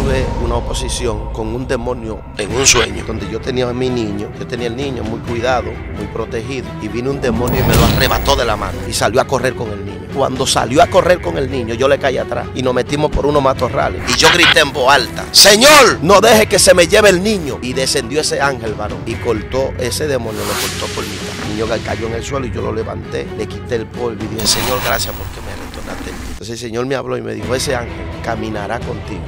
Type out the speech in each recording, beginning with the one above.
tuve una oposición con un demonio en un sueño, donde yo tenía a mi niño, yo tenía el niño muy cuidado, muy protegido, y vino un demonio y me lo arrebató de la mano y salió a correr con el niño. Cuando salió a correr con el niño, yo le caí atrás y nos metimos por unos matorrales. Y yo grité en voz alta, Señor, no deje que se me lleve el niño. Y descendió ese ángel varón y cortó ese demonio, lo cortó por mitad. El niño cayó en el suelo y yo lo levanté, le quité el polvo y dije, Señor, gracias porque me retornaste. Entonces el Señor me habló y me dijo, ese ángel caminará contigo.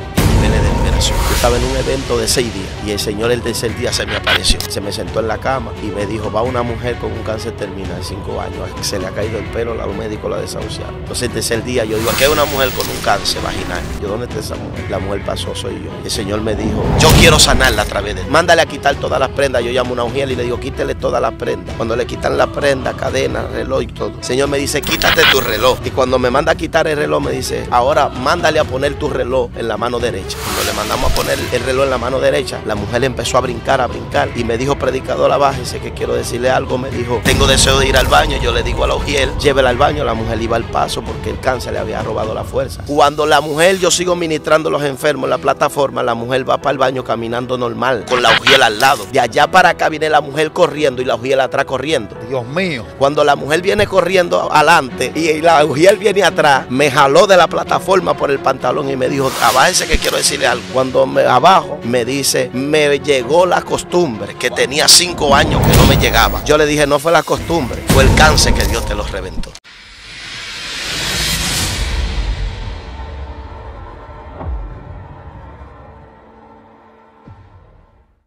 Yo estaba en un evento de seis días y el Señor el tercer día se me apareció. Se me sentó en la cama y me dijo, va una mujer con un cáncer terminal de cinco años, se le ha caído el pelo, la médico la desahuciaron. Entonces el tercer día yo digo, aquí hay una mujer con un cáncer vaginal. Yo, ¿dónde está esa mujer? La mujer pasó, soy yo. El Señor me dijo, yo quiero sanarla a través de él. Mándale a quitar todas las prendas. Yo llamo a una ángel y le digo, quítele todas las prendas. Cuando le quitan la prenda, cadena, reloj y todo. El Señor me dice, quítate tu reloj. Y cuando me manda a quitar el reloj, me dice, ahora mándale a poner tu reloj en la mano derecha. Cuando le Vamos a poner el reloj en la mano derecha. La mujer empezó a brincar, a brincar y me dijo, predicador, bájese que quiero decirle algo. Me dijo, tengo deseo de ir al baño. Yo le digo a la ujiel, llévela al baño. La mujer iba al paso porque el cáncer le había robado la fuerza. Cuando la mujer, yo sigo ministrando a los enfermos en la plataforma, la mujer va para el baño caminando normal, con la ujiel al lado. De allá para acá viene la mujer corriendo y la ujiel atrás corriendo. Dios mío. Cuando la mujer viene corriendo adelante y la ujiel viene atrás, me jaló de la plataforma por el pantalón y me dijo, ese que quiero decirle algo cuando me, abajo me dice, me llegó la costumbre, que tenía cinco años que no me llegaba. Yo le dije, no fue la costumbre, fue el cáncer que Dios te los reventó.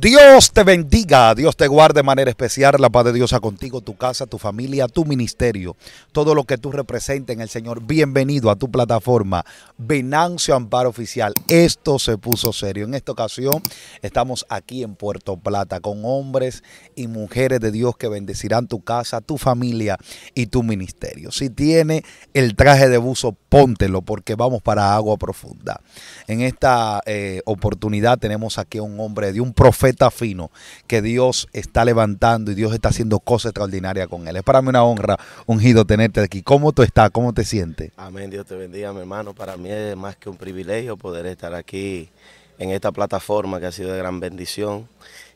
Dios te bendiga, Dios te guarde de manera especial, la paz de Dios a contigo, tu casa, tu familia, tu ministerio, todo lo que tú representes en el Señor. Bienvenido a tu plataforma Venancio Amparo Oficial. Esto se puso serio. En esta ocasión estamos aquí en Puerto Plata con hombres y mujeres de Dios que bendecirán tu casa, tu familia y tu ministerio. Si tiene el traje de buzo, póntelo porque vamos para agua profunda. En esta eh, oportunidad tenemos aquí a un hombre de un profeta está fino que Dios está levantando y Dios está haciendo cosas extraordinarias con él. Es para mí una honra, ungido, tenerte aquí. ¿Cómo tú estás? ¿Cómo te sientes? Amén, Dios te bendiga, mi hermano. Para mí es más que un privilegio poder estar aquí en esta plataforma que ha sido de gran bendición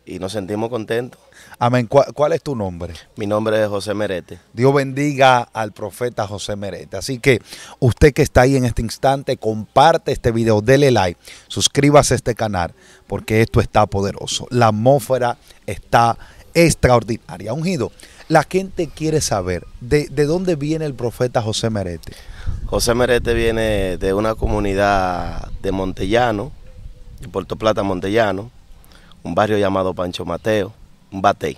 y nos sentimos contentos Amén. ¿Cuál, es tu nombre? Mi nombre es José Merete. Dios bendiga al profeta José Merete. Así que usted que está ahí en este instante, comparte este video, dele like, suscríbase a este canal, porque esto está poderoso. La atmósfera está extraordinaria. Ungido, la gente quiere saber de, de dónde viene el profeta José Merete. José Merete viene de una comunidad de Montellano, de Puerto Plata Montellano, un barrio llamado Pancho Mateo bate.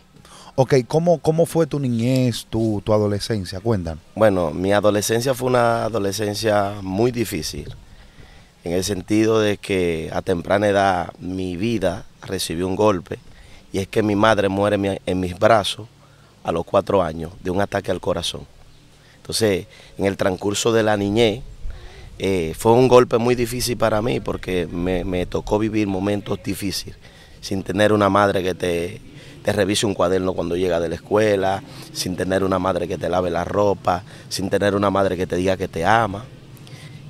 Ok, ¿cómo, cómo fue tu niñez, tu, adolescencia? Cuéntanos. Bueno, mi adolescencia fue una adolescencia muy difícil, en el sentido de que a temprana edad mi vida recibió un golpe, y es que mi madre muere en mis brazos a los cuatro años de un ataque al corazón. Entonces, en el transcurso de la niñez, eh, fue un golpe muy difícil para mí porque me, me tocó vivir momentos difíciles, sin tener una madre que te te revise un cuaderno cuando llega de la escuela, sin tener una madre que te lave la ropa, sin tener una madre que te diga que te ama.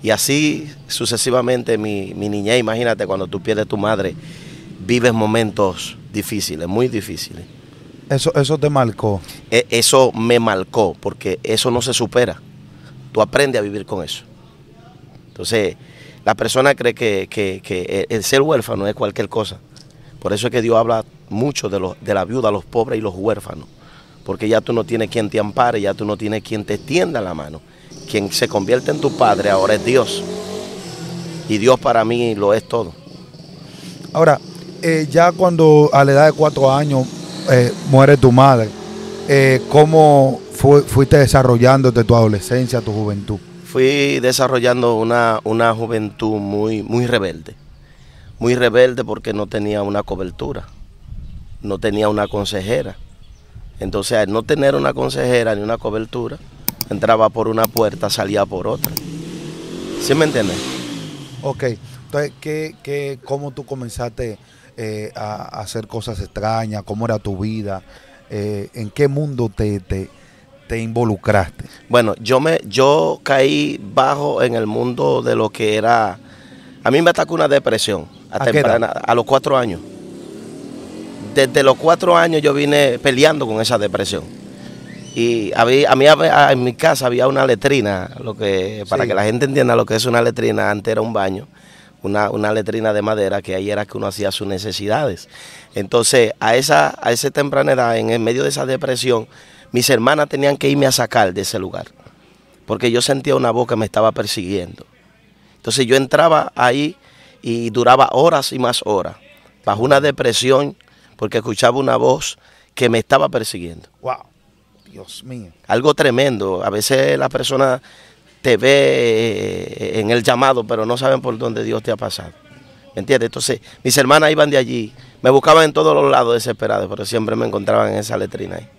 Y así sucesivamente mi, mi niñez, imagínate, cuando tú pierdes tu madre, vives momentos difíciles, muy difíciles. Eso, eso te marcó. E, eso me marcó, porque eso no se supera. Tú aprendes a vivir con eso. Entonces, la persona cree que, que, que el ser huérfano es cualquier cosa. Por eso es que Dios habla muchos de, los, de la viuda, los pobres y los huérfanos, porque ya tú no tienes quien te ampare, ya tú no tienes quien te extienda la mano. Quien se convierte en tu padre ahora es Dios. Y Dios para mí lo es todo. Ahora, eh, ya cuando a la edad de cuatro años eh, muere tu madre, eh, ¿cómo fuiste desarrollándote tu adolescencia, tu juventud? Fui desarrollando una, una juventud muy, muy rebelde. Muy rebelde porque no tenía una cobertura no tenía una consejera. Entonces, al no tener una consejera ni una cobertura, entraba por una puerta, salía por otra. ¿Sí me entiendes? Ok, entonces, ¿qué, qué, ¿cómo tú comenzaste eh, a, hacer cosas extrañas? ¿Cómo era tu vida? Eh, ¿En qué mundo te, te, involucraste? Bueno, yo, me, yo caí bajo en el mundo de lo que era... A mí me atacó una depresión a, temprana, a los cuatro años desde los cuatro años yo vine peleando con esa depresión. Y había, a mí en mi casa había una letrina, lo que, para que la gente entienda lo que es una letrina, antes era un baño, una, letrina de madera que ahí era que uno hacía sus necesidades. Entonces, a esa, a esa temprana edad, en medio de esa depresión, mis hermanas tenían que irme a sacar de ese lugar, porque yo sentía una voz que me estaba persiguiendo. Entonces yo entraba ahí y duraba horas y más horas, bajo una depresión porque escuchaba una voz que me estaba persiguiendo. ¡Wow! Dios mío. Algo tremendo. A veces la persona te ve eh, en el llamado, pero no saben por dónde Dios te ha pasado. ¿Me entiendes? Entonces, mis hermanas iban de allí, me buscaban en todos los lados desesperados, pero siempre me encontraban en esa letrina ahí.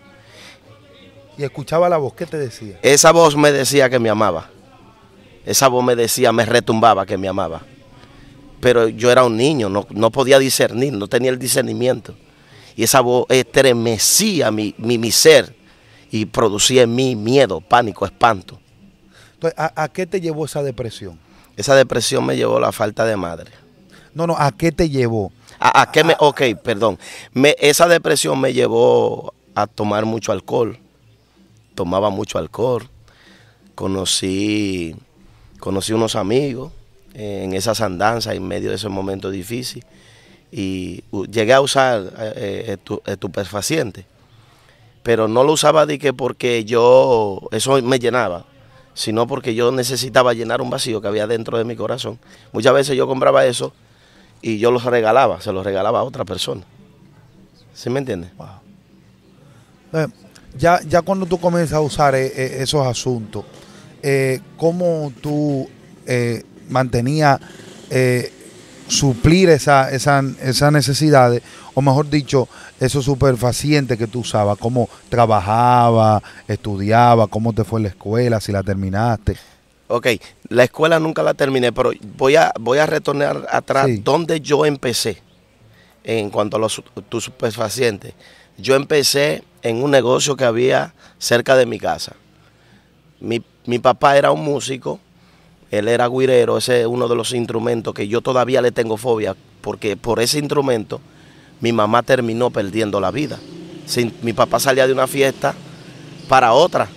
Y escuchaba la voz, ¿qué te decía? Esa voz me decía que me amaba. Esa voz me decía, me retumbaba que me amaba. Pero yo era un niño, no, no podía discernir, no tenía el discernimiento y esa voz estremecía mi, mi, ser y producía en mí miedo, pánico, espanto. Entonces, ¿a, qué te llevó esa depresión? Esa depresión me llevó a la falta de madre. No, no, ¿a qué te llevó? ¿A, qué me.? Ok, perdón. esa depresión me llevó a tomar mucho alcohol. Tomaba mucho alcohol. Conocí, conocí unos amigos eh, en esas andanzas en medio de ese momento difícil y llegué a usar eh, eh, eh, eh estupefacientes, pero no lo usaba porque yo, eso me llenaba, sino porque yo necesitaba llenar un vacío que había dentro de mi corazón. Muchas veces yo compraba eso y yo los regalaba, se los regalaba a otra persona. ¿Sí me entiendes? ya, ya cuando tú comienzas a usar esos asuntos, ¿cómo tú mantenías suplir esa, esa, esas necesidades, o mejor dicho, esos superfacientes que tú usabas, cómo trabajaba, estudiaba, cómo te fue la escuela, si la terminaste. Ok, la escuela nunca la terminé, pero voy a, voy a retornar atrás ¿dónde donde yo empecé en cuanto a los, tus superfacientes. Yo empecé en un negocio que había cerca de mi casa. Mi, mi papá era un músico él era guirero, ese es uno de los instrumentos que yo todavía le tengo fobia, porque por ese instrumento mi mamá terminó perdiendo la vida. mi papá salía de una fiesta para otra.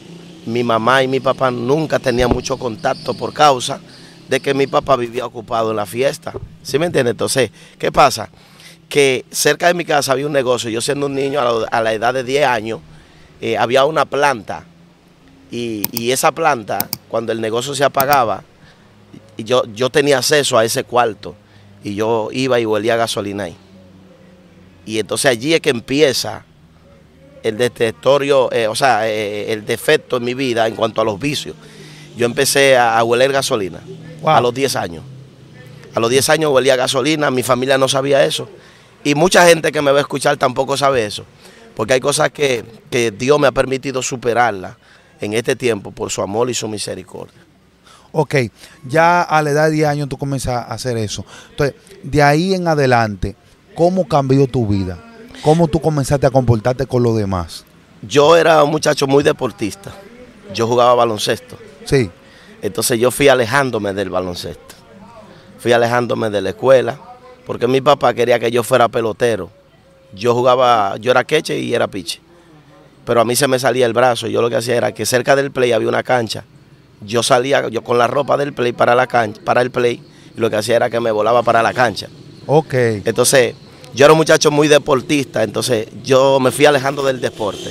Mi mamá y mi papá nunca tenían mucho contacto por causa de que mi papá vivía ocupado en la fiesta. ¿Sí me entiendes? Entonces, ¿qué pasa? Que cerca de mi casa había un negocio. Yo siendo un niño a la, edad de 10 años, eh, había una planta. y esa planta, cuando el negocio se apagaba, yo, yo tenía acceso a ese cuarto y yo iba y huelía gasolina ahí. Y entonces allí es que empieza el detectorio, eh, o sea, eh, el defecto en mi vida en cuanto a los vicios. Yo empecé a, hueler gasolina a los 10 años. A los 10 años huelía gasolina, mi familia no sabía eso. Y mucha gente que me va a escuchar tampoco sabe eso. Porque hay cosas que, que Dios me ha permitido superarlas en este tiempo por su amor y su misericordia. Ok, ya a la edad de 10 años tú comienzas a hacer eso. Entonces, de ahí en adelante, ¿cómo cambió tu vida? ¿Cómo tú comenzaste a comportarte con los demás? Yo era un muchacho muy deportista. Yo jugaba baloncesto. Sí. Entonces yo fui alejándome del baloncesto. Fui alejándome de la escuela, porque mi papá quería que yo fuera pelotero. Yo jugaba, yo era queche y era piche. Pero a mí se me salía el brazo. Yo lo que hacía era que cerca del play había una cancha yo salía yo con la ropa del play para la cancha, para el play, y lo que hacía era que me volaba para la cancha. Ok. Entonces, yo era un muchacho muy deportista, entonces yo me fui alejando del deporte.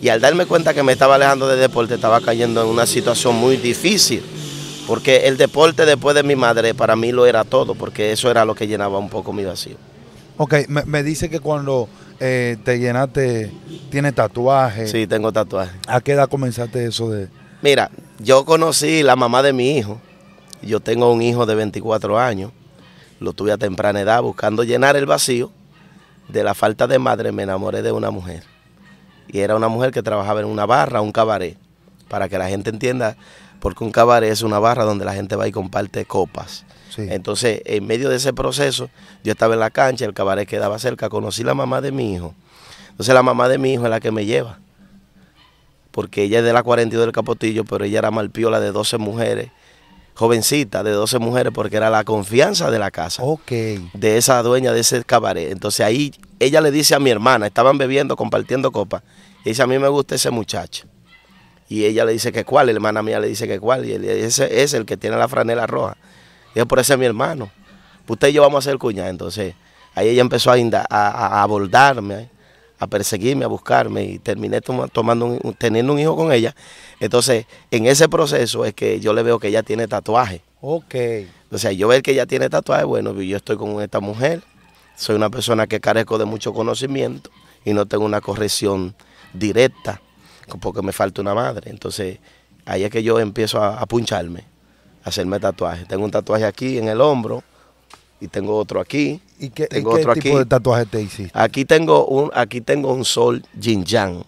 Y al darme cuenta que me estaba alejando del deporte, estaba cayendo en una situación muy difícil. Porque el deporte después de mi madre para mí lo era todo, porque eso era lo que llenaba un poco mi vacío. Ok, me, me dice que cuando eh, te llenaste, tienes tatuaje. Sí, tengo tatuaje. ¿A qué edad comenzaste eso de, Mira, yo conocí la mamá de mi hijo. Yo tengo un hijo de 24 años. Lo tuve a temprana edad buscando llenar el vacío. De la falta de madre me enamoré de una mujer. Y era una mujer que trabajaba en una barra, un cabaret. Para que la gente entienda, porque un cabaret es una barra donde la gente va y comparte copas. Entonces, en medio de ese proceso, yo estaba en la cancha, el cabaret quedaba cerca, conocí la mamá de mi hijo. Entonces, la mamá de mi hijo es la que me lleva porque ella es de la 42 del Capotillo, pero ella era malpiola de 12 mujeres, jovencita de 12 mujeres, porque era la confianza de la casa. Ok. De esa dueña de ese cabaret. Entonces ahí ella le dice a mi hermana, estaban bebiendo, compartiendo copas, y dice, a mí me gusta ese muchacho. Y ella le dice que cuál, la hermana mía le dice que cuál, y ese es el que tiene la franela roja. Y es por ese es mi hermano. Usted y yo vamos a ser cuñados. Entonces ahí ella empezó a, inda, a abordarme a perseguirme, a buscarme y terminé tomando, teniendo un hijo con ella. Entonces, en ese proceso es que yo le veo que ella tiene tatuaje. Ok. O sea, yo ver que ella tiene tatuaje, bueno, yo estoy con esta mujer, soy una persona que carezco de mucho conocimiento y no tengo una corrección directa porque me falta una madre. Entonces, ahí es que yo empiezo a, puncharme, a hacerme tatuaje. Tengo un tatuaje aquí en el hombro y tengo otro aquí ¿Y qué, tipo aquí? de tatuaje te hiciste? Aquí tengo un, aquí tengo un sol Jinjiang. yang,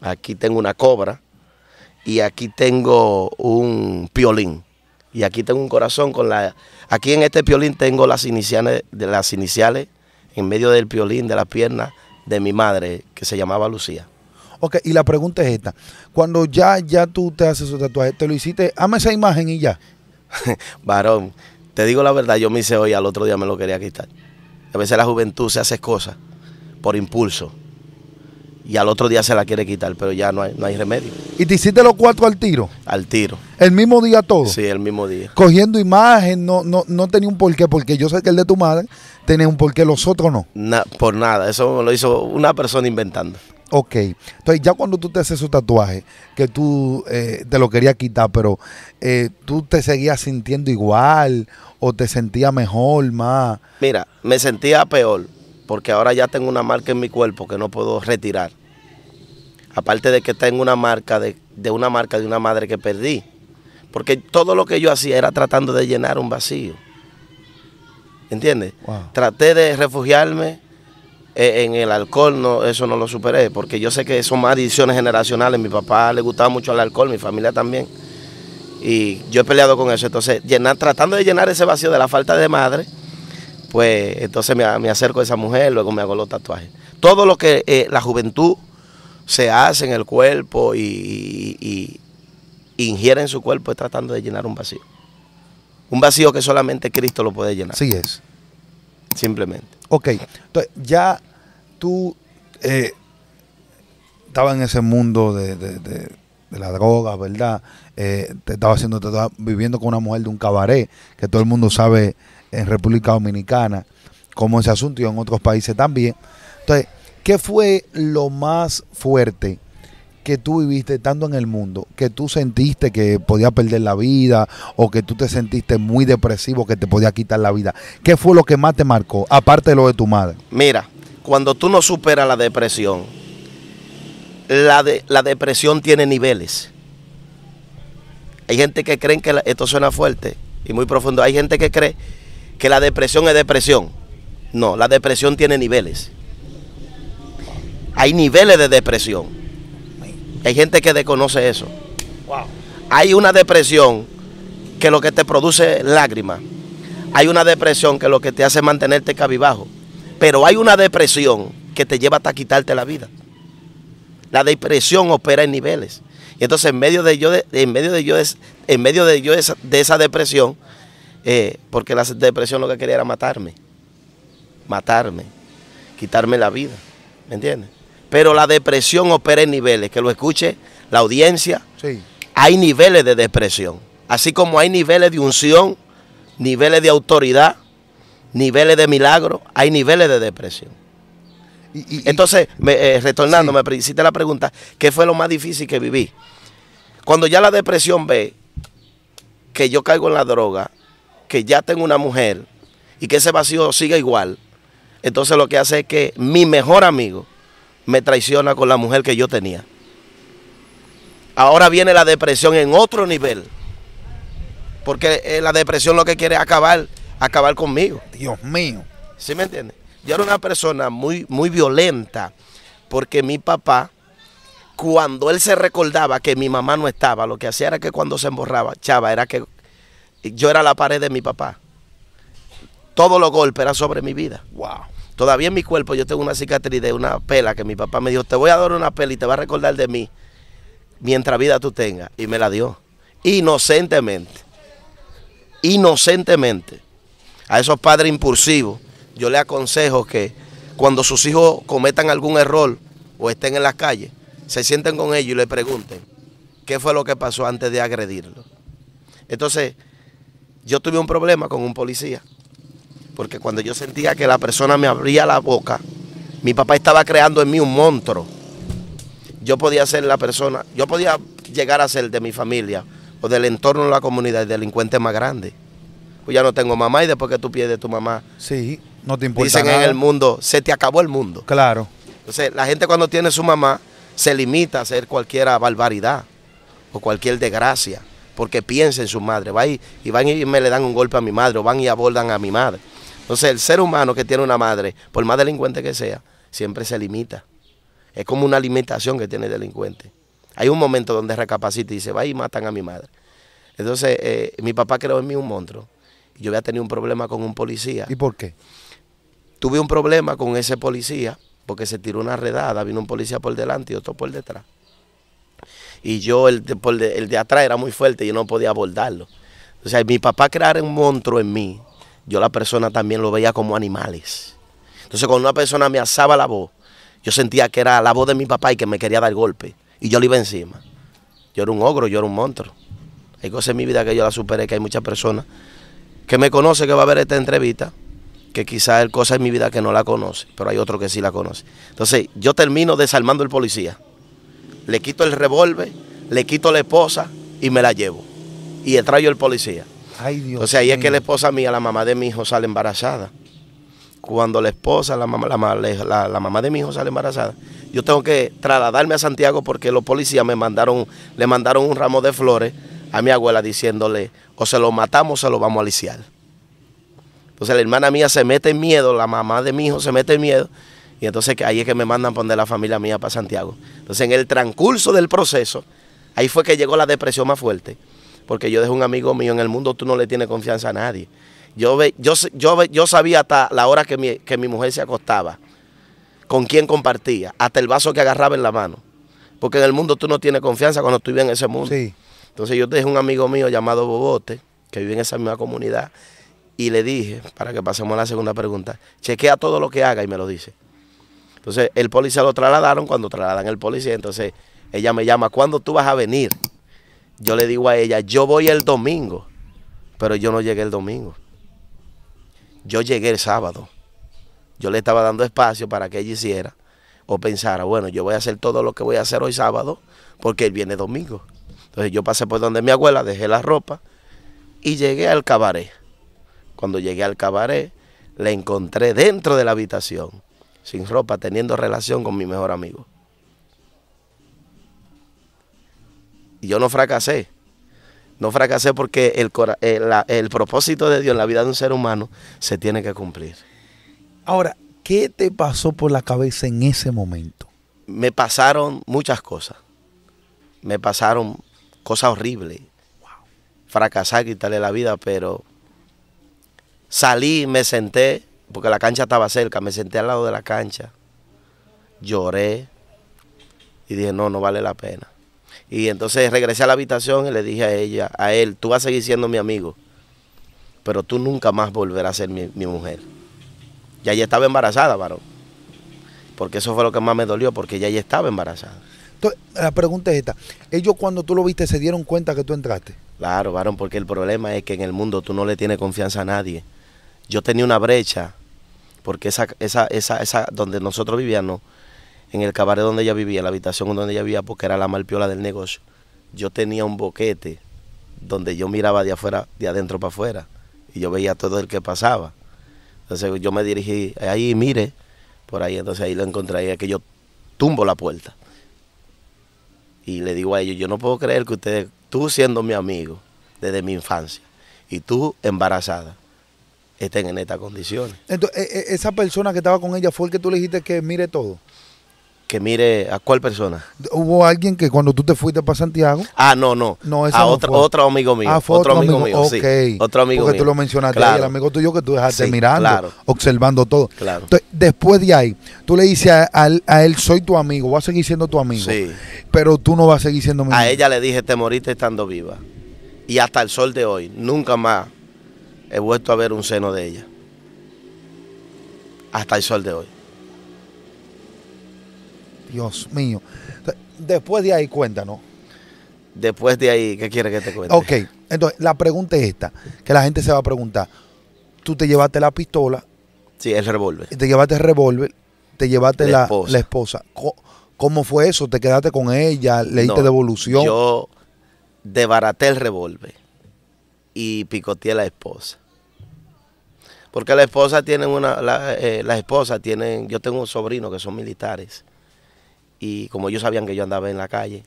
aquí tengo una cobra y aquí tengo un piolín. Y aquí tengo un corazón con la... Aquí en este piolín tengo las iniciales, las iniciales en medio del piolín de la pierna de mi madre, que se llamaba Lucía. Ok, y la pregunta es esta. Cuando ya, ya tú te haces su tatuaje, ¿te lo hiciste? Ama esa imagen y ya. Varón, te digo la verdad, yo me hice hoy, al otro día me lo quería quitar. A veces la juventud se hace cosas por impulso y al otro día se la quiere quitar, pero ya no hay, no hay remedio. ¿Y te hiciste los cuatro al tiro? Al tiro. ¿El mismo día todo? Sí, el mismo día. Cogiendo imagen, no, no, tenía un porqué, porque yo sé que el de tu madre tenía un porqué, los otros no. por nada, eso lo hizo una persona inventando. Ok, entonces ya cuando tú te haces su tatuaje, que tú eh, te lo querías quitar, pero eh, tú te seguías sintiendo igual o te sentías mejor, más. Mira, me sentía peor porque ahora ya tengo una marca en mi cuerpo que no puedo retirar. Aparte de que tengo una marca de, de una marca de una madre que perdí. Porque todo lo que yo hacía era tratando de llenar un vacío. ¿Entiendes? Traté de refugiarme eh, en el alcohol no, eso no lo superé, porque yo sé que son más adicciones generacionales. Mi papá le gustaba mucho al alcohol, mi familia también. Y yo he peleado con eso. Entonces, tratando de llenar ese vacío de la falta de madre, pues entonces me, acerco a esa mujer, luego me hago los tatuajes. Todo lo que eh, la juventud se hace en el cuerpo y, ingiere en su cuerpo es tratando de llenar un vacío. Un vacío que solamente Cristo lo puede llenar. Así es. Simplemente. Ok, entonces ya tú eh, estabas en ese mundo de, la droga, ¿verdad? Eh, te estaba haciendo, te viviendo con una mujer de un cabaret, que todo el mundo sabe en República Dominicana, como ese asunto y en otros países también. Entonces, ¿qué fue lo más fuerte? que tú viviste tanto en el mundo, que tú sentiste que podía perder la vida o que tú te sentiste muy depresivo, que te podía quitar la vida? ¿Qué fue lo que más te marcó, aparte de lo de tu madre? Mira, cuando tú no superas la depresión, la, depresión tiene niveles. Hay gente que cree que esto suena fuerte y muy profundo. Hay gente que cree que la depresión es depresión. No, la depresión tiene niveles. Hay niveles de depresión hay gente que desconoce eso. Hay una depresión que lo que te produce lágrimas. Hay una depresión que lo que te hace mantenerte cabibajo. Pero hay una depresión que te lleva hasta quitarte la vida. La depresión opera en niveles. Y entonces en medio de yo, de, en medio de yo, en medio de yo esa, de esa depresión, eh, porque la depresión lo que quería era matarme, matarme, quitarme la vida, ¿me entiendes? Pero la depresión opera en niveles, que lo escuche la audiencia. Sí. Hay niveles de depresión, así como hay niveles de unción, niveles de autoridad, niveles de milagro, hay niveles de depresión. Y, Entonces, retornando, me eh, hiciste la pregunta, ¿qué fue lo más difícil que viví? Cuando ya la depresión ve que yo caigo en la droga, que ya tengo una mujer y que ese vacío sigue igual, entonces lo que hace es que mi mejor amigo me traiciona con la mujer que yo tenía. Ahora viene la depresión en otro nivel. Porque eh, la depresión lo que quiere es acabar, acabar conmigo. Dios mío. ¿Sí me entiendes? Yo era una persona muy, muy violenta. Porque mi papá, cuando él se recordaba que mi mamá no estaba, lo que hacía era que cuando se emborraba, chava, era que yo era la pared de mi papá. Todos los golpes eran sobre mi vida. Wow. Todavía en mi cuerpo yo tengo una cicatriz de una pela que mi papá me dijo, te voy a dar una pela y te va a recordar de mí mientras vida tú tengas. Y me la dio. Inocentemente. Inocentemente. A esos padres impulsivos, yo les aconsejo que cuando sus hijos cometan algún error o estén en las calles, se sienten con ellos y le pregunten qué fue lo que pasó antes de agredirlo. Entonces, yo tuve un problema con un policía porque cuando yo sentía que la persona me abría la boca, mi papá estaba creando en mí un monstruo. Yo podía ser la persona, yo podía llegar a ser de mi familia o del entorno de la comunidad el delincuente más grande. Pues ya no tengo mamá y después que tú pierdes tu mamá. Sí, no te importa. Dicen en el mundo, se te acabó el mundo. Claro. Entonces, la gente cuando tiene su mamá se limita a hacer cualquier barbaridad o cualquier desgracia porque piensa en su madre. Va y, van y me le dan un golpe a mi madre o van y abordan a mi madre. Entonces el ser humano que tiene una madre, por más delincuente que sea, siempre se limita. Es como una limitación que tiene el delincuente. Hay un momento donde recapacita y dice, va y matan a mi madre. Entonces, eh, mi papá creó en mí un monstruo. Yo había tenido un problema con un policía. ¿Y por qué? Tuve un problema con ese policía porque se tiró una redada. Vino un policía por delante y otro por detrás. Y yo, el de, de atrás era muy fuerte y yo no podía abordarlo. O sea, mi papá crear un monstruo en mí yo la persona también lo veía como animales. Entonces cuando una persona me asaba la voz, yo sentía que era la voz de mi papá y que me quería dar golpe. Y yo le iba encima. Yo era un ogro, yo era un monstruo. Hay cosas en mi vida que yo la superé, que hay muchas personas que me conocen, que va a ver esta entrevista, que quizás hay cosas en mi vida que no la conoce, pero hay otro que sí la conoce. Entonces yo termino desarmando el policía. Le quito el revólver, le quito la esposa y me la llevo. Y traigo el policía. O sea, ahí es que la esposa mía, la mamá de mi hijo, sale embarazada. Cuando la esposa, la mamá, la, mamá de mi hijo sale embarazada, yo tengo que trasladarme a Santiago porque los policías me mandaron, le mandaron un ramo de flores a mi abuela diciéndole, o se lo matamos o se lo vamos a aliciar. Entonces la hermana mía se mete en miedo, la mamá de mi hijo se mete en miedo, y entonces ahí es que me mandan poner la familia mía para Santiago. Entonces en el transcurso del proceso, ahí fue que llegó la depresión más fuerte porque yo dejo un amigo mío, en el mundo tú no le tienes confianza a nadie. Yo, ve, yo, yo, yo sabía hasta la hora que mi, mujer se acostaba, con quién compartía, hasta el vaso que agarraba en la mano. Porque en el mundo tú no tienes confianza cuando tú vives en ese mundo. Entonces yo dejé un amigo mío llamado Bobote, que vive en esa misma comunidad, y le dije, para que pasemos a la segunda pregunta, chequea todo lo que haga y me lo dice. Entonces el policía lo trasladaron, cuando trasladan el policía, entonces ella me llama, ¿cuándo tú vas a venir? yo le digo a ella, yo voy el domingo, pero yo no llegué el domingo. Yo llegué el sábado. Yo le estaba dando espacio para que ella hiciera o pensara, bueno, yo voy a hacer todo lo que voy a hacer hoy sábado porque él viene domingo. Entonces yo pasé por donde mi abuela, dejé la ropa y llegué al cabaret. Cuando llegué al cabaret, le encontré dentro de la habitación, sin ropa, teniendo relación con mi mejor amigo. Y yo no fracasé. No fracasé porque eh, el, propósito de Dios en la vida de un ser humano se tiene que cumplir. Ahora, ¿qué te pasó por la cabeza en ese momento? Me pasaron muchas cosas. Me pasaron cosas horribles. Fracasar, quitarle la vida, pero salí, me senté, porque la cancha estaba cerca, me senté al lado de la cancha, lloré y dije, no, no vale la pena. Y entonces regresé a la habitación y le dije a ella, a él, tú vas a seguir siendo mi amigo, pero tú nunca más volverás a ser mi, mujer. Ya ella estaba embarazada, varón. Porque eso fue lo que más me dolió, porque ya ella estaba embarazada. Entonces, la pregunta es esta. Ellos cuando tú lo viste se dieron cuenta que tú entraste. Claro, varón, porque el problema es que en el mundo tú no le tienes confianza a nadie. Yo tenía una brecha, porque esa, esa, esa, esa donde nosotros vivíamos, en el cabaret donde ella vivía, en la habitación donde ella vivía, porque era la malpiola del negocio, yo tenía un boquete donde yo miraba de afuera, de adentro para afuera, y yo veía todo el que pasaba. Entonces yo me dirigí ahí, y mire, por ahí, entonces ahí lo encontré, que yo tumbo la puerta. Y le digo a ellos, yo no puedo creer que ustedes, tú siendo mi amigo desde mi infancia, y tú embarazada, estén en estas condiciones. Entonces, e, e, esa persona que estaba con ella fue el que tú le dijiste que mire todo que mire a cuál persona. ¿Hubo alguien que cuando tú te fuiste para Santiago? Ah, no, no. No, a otro, amigo mío. Ah, otro, amigo, mío. otro amigo Porque tú lo mencionaste claro. el amigo tuyo que tú dejaste mirando, observando todo. Claro. Entonces, después de ahí, tú le dices a, él, soy tu amigo, voy a seguir siendo tu amigo. Sí. Pero tú no vas a seguir siendo mi amigo. A ella le dije, te moriste estando viva. Y hasta el sol de hoy, nunca más he vuelto a ver un seno de ella. Hasta el sol de hoy. Dios mío. Después de ahí, cuéntanos. Después de ahí, ¿qué quieres que te cuente? Ok, entonces la pregunta es esta, que la gente se va a preguntar. Tú te llevaste la pistola. Sí, el revólver. Te llevaste el revólver, te llevaste la, esposa. ¿Cómo, fue eso? ¿Te quedaste con ella? ¿Le diste devolución? Yo debaraté el revólver y picoteé a la esposa. Porque la esposa tiene una, la, esposa eh, las tienen, yo tengo un sobrino que son militares y como ellos sabían que yo andaba en la calle,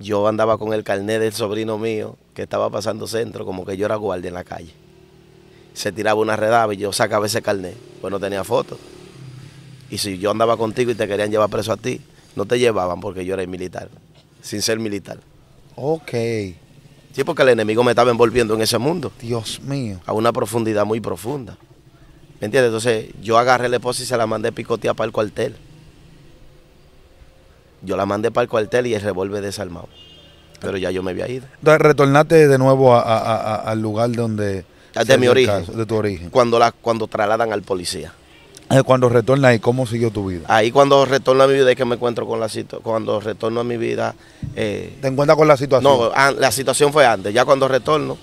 yo andaba con el carnet del sobrino mío que estaba pasando centro, como que yo era guardia en la calle. Se tiraba una redada y yo sacaba ese carnet, pues no tenía foto. Y si yo andaba contigo y te querían llevar preso a ti, no te llevaban porque yo era militar, sin ser militar. Ok. Sí, porque el enemigo me estaba envolviendo en ese mundo. Dios mío. A una profundidad muy profunda. ¿Me entiendes? Entonces yo agarré la esposa y se la mandé picotía para el cuartel. Yo la mandé para el cuartel y el revólver desarmado. Pero ya yo me había ido. Entonces retornaste de nuevo al lugar donde... De mi origen. de tu origen. Cuando, la, cuando trasladan al policía. Eh, cuando retorna y cómo siguió tu vida. Ahí cuando retorno a mi vida es que me encuentro con la situación. Cuando retorno a mi vida. Eh, ¿Te encuentras con la situación? No, la situación fue antes. Ya cuando retorno,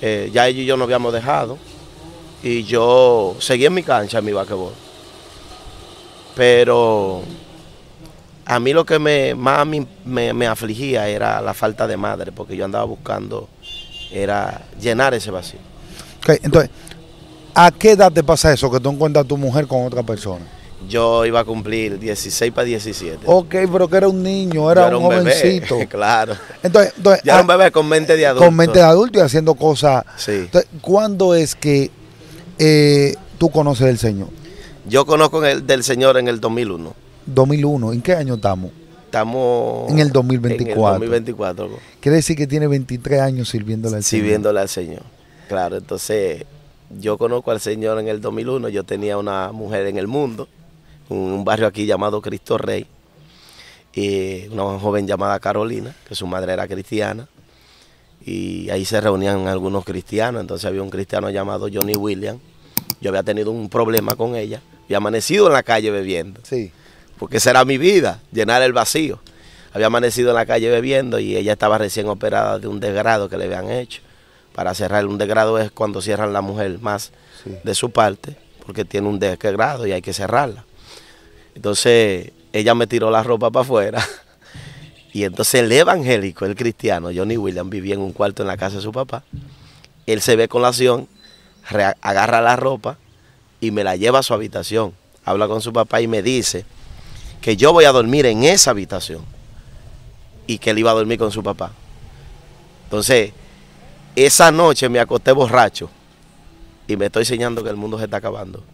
eh, ya ellos y yo nos habíamos dejado. Y yo seguí en mi cancha, en mi vaquebol. Pero a mí lo que me, más me, afligía era la falta de madre, porque yo andaba buscando, era llenar ese vacío. Ok, entonces, ¿a qué edad te pasa eso, que tú encuentras a tu mujer con otra persona? Yo iba a cumplir 16 para 17. Ok, pero que era un niño, era, era un, claro. Entonces, ya era un ah, bebé con mente de eh, adulto. Con mente de adulto y haciendo cosas. Sí. ¿Cuándo es que eh, tú conoces del Señor? Yo conozco el, del Señor en el 2001. 2001, ¿en qué año estamos? Estamos en el 2024. En Quiere decir que tiene 23 años sirviéndole al Señor. Sirviéndole al Señor. Claro, entonces yo conozco al Señor en el 2001, yo tenía una mujer en el mundo, un barrio aquí llamado Cristo Rey, y una joven llamada Carolina, que su madre era cristiana, y ahí se reunían algunos cristianos, entonces había un cristiano llamado Johnny William. yo había tenido un problema con ella, había amanecido en la calle bebiendo. Sí porque esa era mi vida, llenar el vacío. Había amanecido en la calle bebiendo y ella estaba recién operada de un desgrado que le habían hecho. Para cerrar, un desgrado es cuando cierran la mujer más de su parte, porque tiene un desgrado y hay que cerrarla. Entonces ella me tiró la ropa para afuera. Y entonces el evangélico, el cristiano, Johnny William, vivía en un cuarto en la casa de su papá. Él se ve con la acción, agarra la ropa y me la lleva a su habitación. Habla con su papá y me dice, que yo voy a dormir en esa habitación y que él iba a dormir con su papá. Entonces, esa noche me acosté borracho y me estoy enseñando que el mundo se está acabando.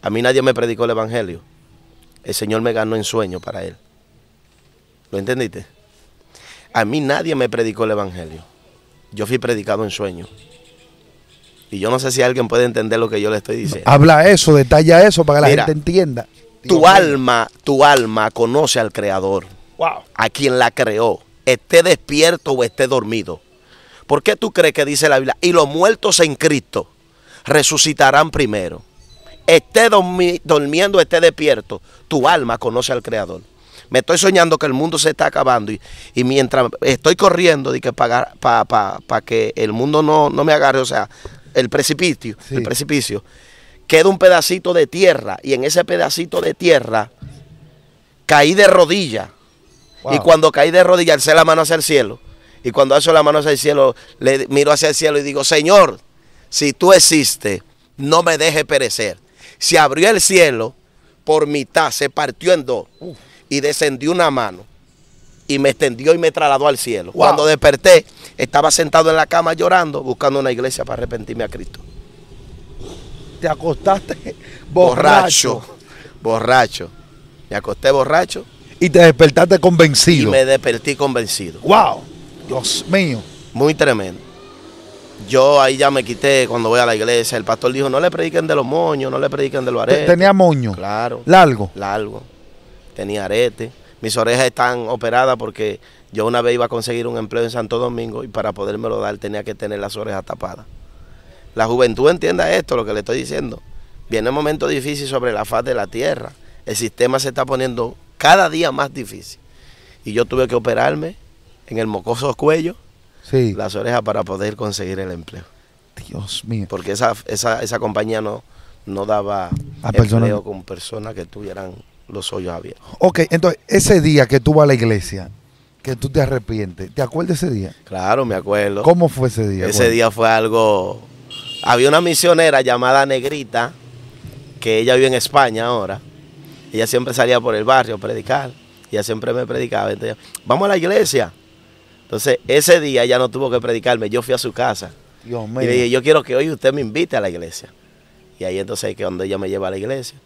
A mí nadie me predicó el Evangelio. El Señor me ganó en sueño para él. ¿Lo entendiste? A mí nadie me predicó el Evangelio. Yo fui predicado en sueño. Y yo no sé si alguien puede entender lo que yo le estoy diciendo. Habla eso, detalla eso para que la gente entienda tu alma, tu alma conoce al Creador. A quien la creó. Esté despierto o esté dormido. ¿Por qué tú crees que dice la Biblia? Y los muertos en Cristo resucitarán primero. Esté dormi durmiendo, esté despierto. Tu alma conoce al Creador. Me estoy soñando que el mundo se está acabando y, mientras estoy corriendo de que para, que el mundo no, me agarre, o sea, el precipicio, el precipicio queda un pedacito de tierra y en ese pedacito de tierra caí de rodilla. Y cuando caí de rodillas alcé la mano hacia el cielo. Y cuando alzo la mano hacia el cielo, le miro hacia el cielo y digo, Señor, si tú existes, no me dejes perecer. Se abrió el cielo por mitad, se partió en dos y descendió una mano y me extendió y me trasladó al cielo. Cuando desperté, estaba sentado en la cama llorando, buscando una iglesia para arrepentirme a Cristo te acostaste borracho. Borracho. Me acosté borracho. Y te despertaste convencido. Y me desperté convencido. ¡Wow! Dios mío. Muy tremendo. Yo ahí ya me quité cuando voy a la iglesia. El pastor dijo, no le prediquen de los moños, no le prediquen de los aretes. ¿Tenía moño? Claro. ¿Largo? Largo. Tenía arete. Mis orejas están operadas porque yo una vez iba a conseguir un empleo en Santo Domingo y para podérmelo dar tenía que tener las orejas tapadas la juventud entienda esto, lo que le estoy diciendo. Viene un momento difícil sobre la faz de la tierra. El sistema se está poniendo cada día más difícil. Y yo tuve que operarme en el mocoso cuello las orejas para poder conseguir el empleo. Dios mío. Porque esa, esa, compañía no, no daba a empleo con personas que tuvieran los hoyos abiertos. Ok, entonces ese día que tú vas a la iglesia, que tú te arrepientes, ¿te acuerdas ese día? Claro, me acuerdo. ¿Cómo fue ese día? Ese día fue algo había una misionera llamada Negrita, que ella vive en España ahora. Ella siempre salía por el barrio a predicar. Ella siempre me predicaba. Entonces, vamos a la iglesia. Entonces, ese día ella no tuvo que predicarme. Yo fui a su casa. y le dije, yo quiero que hoy usted me invite a la iglesia. Y ahí entonces es que donde ella me lleva a la iglesia.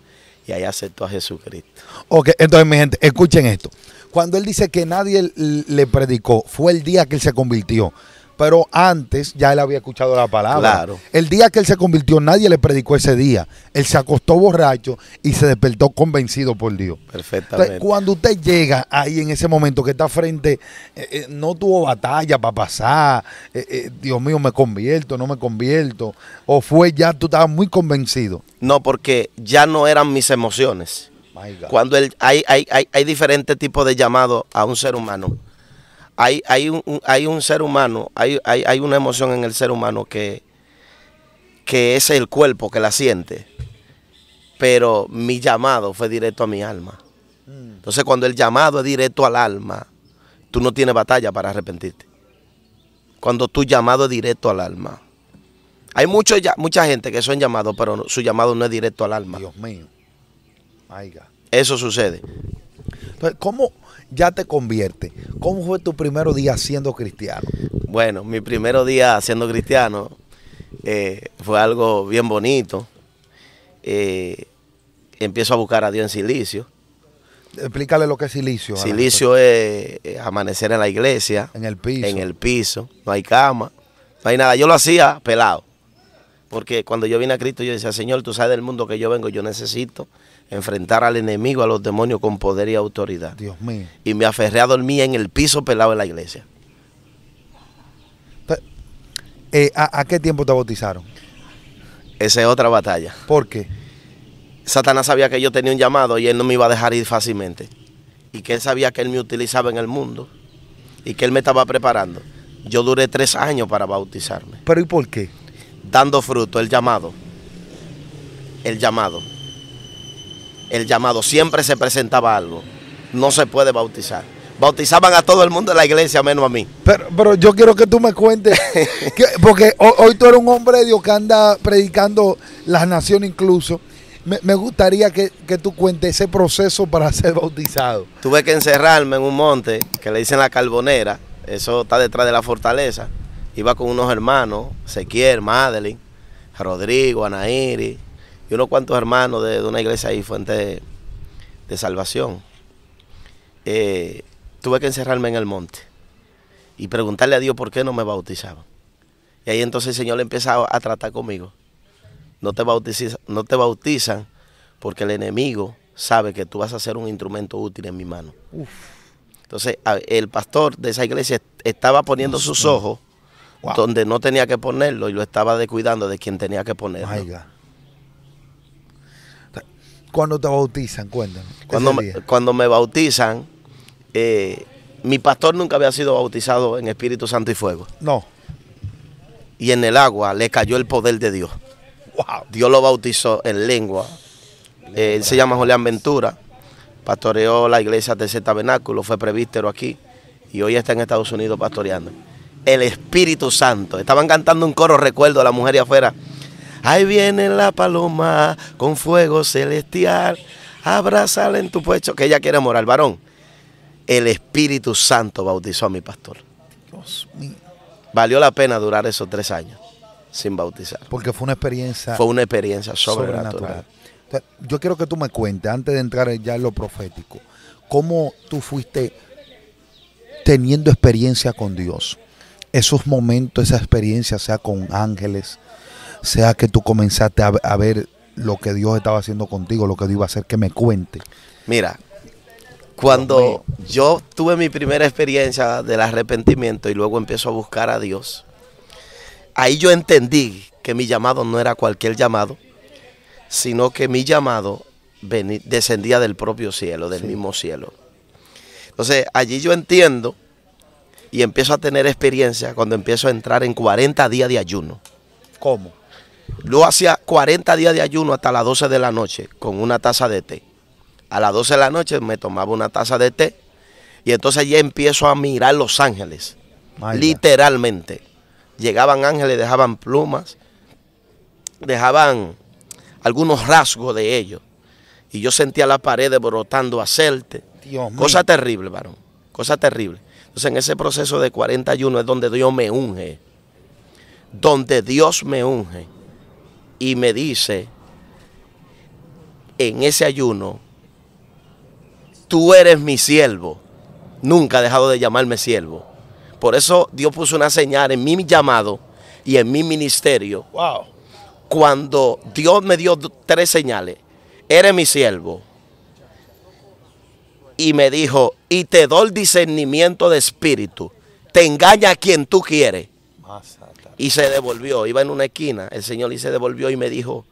Y ahí aceptó a Jesucristo. Ok, entonces mi gente, escuchen esto. Cuando él dice que nadie le predicó, fue el día que él se convirtió pero antes ya él había escuchado la palabra. El día que él se convirtió, nadie le predicó ese día. Él se acostó borracho y se despertó convencido por Dios. Perfectamente. cuando usted llega ahí en ese momento que está frente, eh, eh, no tuvo batalla para pasar, eh, Dios mío, me convierto, no me convierto, o fue ya, tú estabas muy convencido. No, porque ya no eran mis emociones. Cuando el, hay, hay, hay, hay diferentes tipos de llamados a un ser humano hay, un, hay un ser humano, hay, una emoción en el ser humano que, que es el cuerpo que la siente. Pero mi llamado fue directo a mi alma. Entonces cuando el llamado es directo al alma, tú no tienes batalla para arrepentirte. Cuando tu llamado es directo al alma. Hay mucha gente que son llamados, pero su llamado no es directo al alma. Dios mío. Eso sucede. entonces ¿Cómo? ya te convierte. ¿Cómo fue tu primer día siendo cristiano? Bueno, mi primer día siendo cristiano eh, fue algo bien bonito. Eh, empiezo a buscar a Dios en silicio. Explícale lo que es silicio. Silicio es eh, amanecer en la iglesia. En el piso. En el piso. No hay cama. No hay nada. Yo lo hacía pelado. Porque cuando yo vine a Cristo, yo decía, Señor, tú sabes del mundo que yo vengo, yo necesito enfrentar al enemigo, a los demonios con poder y autoridad. Dios mío. Y me aferré a dormir en el piso pelado de la iglesia. Eh, ¿a, ¿A qué tiempo te bautizaron? Esa es otra batalla. ¿Por qué? Satanás sabía que yo tenía un llamado y él no me iba a dejar ir fácilmente. Y que él sabía que él me utilizaba en el mundo y que él me estaba preparando. Yo duré tres años para bautizarme. ¿Pero y por qué? Dando fruto, el llamado. El llamado el llamado, siempre se presentaba algo. No se puede bautizar. Bautizaban a todo el mundo de la iglesia, menos a mí. Pero, pero yo quiero que tú me cuentes, porque hoy, tú eres un hombre de Dios que anda predicando las naciones incluso. Me, gustaría que, tú cuentes ese proceso para ser bautizado. Tuve que encerrarme en un monte que le dicen la carbonera, eso está detrás de la fortaleza. Iba con unos hermanos, Sequier, Madeline, Rodrigo, Anairi, y unos cuantos hermanos de, una iglesia ahí, Fuente de, Salvación, eh, tuve que encerrarme en el monte y preguntarle a Dios por qué no me bautizaban. Y ahí entonces el Señor le a, a tratar conmigo. No te, bautizan, no te bautizan porque el enemigo sabe que tú vas a ser un instrumento útil en mi mano. Entonces el pastor de esa iglesia estaba poniendo sus ojos donde no tenía que ponerlo y lo estaba descuidando de quien tenía que ponerlo. ¿Cuándo te bautizan? Cuéntanos. Cuando me, cuando me bautizan, eh, mi pastor nunca había sido bautizado en Espíritu Santo y Fuego. No. Y en el agua le cayó el poder de Dios. Wow. Dios lo bautizó en lengua. Eh, él se llama Julián Ventura. Pastoreó la iglesia de ese Tabernáculo, fue prevístero aquí y hoy está en Estados Unidos pastoreando. El Espíritu Santo. Estaban cantando un coro, recuerdo, a la mujer y afuera Ahí viene la paloma con fuego celestial. Abrázala en tu pecho, que ella quiere morar, varón. El Espíritu Santo bautizó a mi pastor. Dios mío. Valió la pena durar esos tres años sin bautizar. Porque fue una experiencia. Fue una experiencia sobrenatural. yo quiero que tú me cuentes, antes de entrar ya en lo profético, cómo tú fuiste teniendo experiencia con Dios. Esos momentos, esa experiencia, sea con ángeles, sea que tú comenzaste a, ver lo que Dios estaba haciendo contigo, lo que Dios iba a hacer, que me cuente. Mira, cuando yo tuve mi primera experiencia del arrepentimiento y luego empiezo a buscar a Dios, ahí yo entendí que mi llamado no era cualquier llamado, sino que mi llamado descendía del propio cielo, del mismo cielo. Entonces, allí yo entiendo y empiezo a tener experiencia cuando empiezo a entrar en 40 días de ayuno. ¿Cómo? Luego hacía 40 días de ayuno hasta las 12 de la noche con una taza de té. A las 12 de la noche me tomaba una taza de té y entonces ya empiezo a mirar los ángeles. Literalmente. Llegaban ángeles, dejaban plumas, dejaban algunos rasgos de ellos. Y yo sentía la pared brotando a Cosa terrible, varón. Cosa terrible. Entonces en ese proceso de 41 es donde Dios me unge. Donde Dios me unge y me dice en ese ayuno, tú eres mi siervo. Nunca ha dejado de llamarme siervo. Por eso Dios puso una señal en mi llamado y en mi ministerio. Wow. Cuando Dios me dio tres señales, eres mi siervo. Y me dijo, y te doy discernimiento de espíritu. Te engaña a quien tú quieres y se devolvió, iba en una esquina, el Señor y se devolvió y me dijo,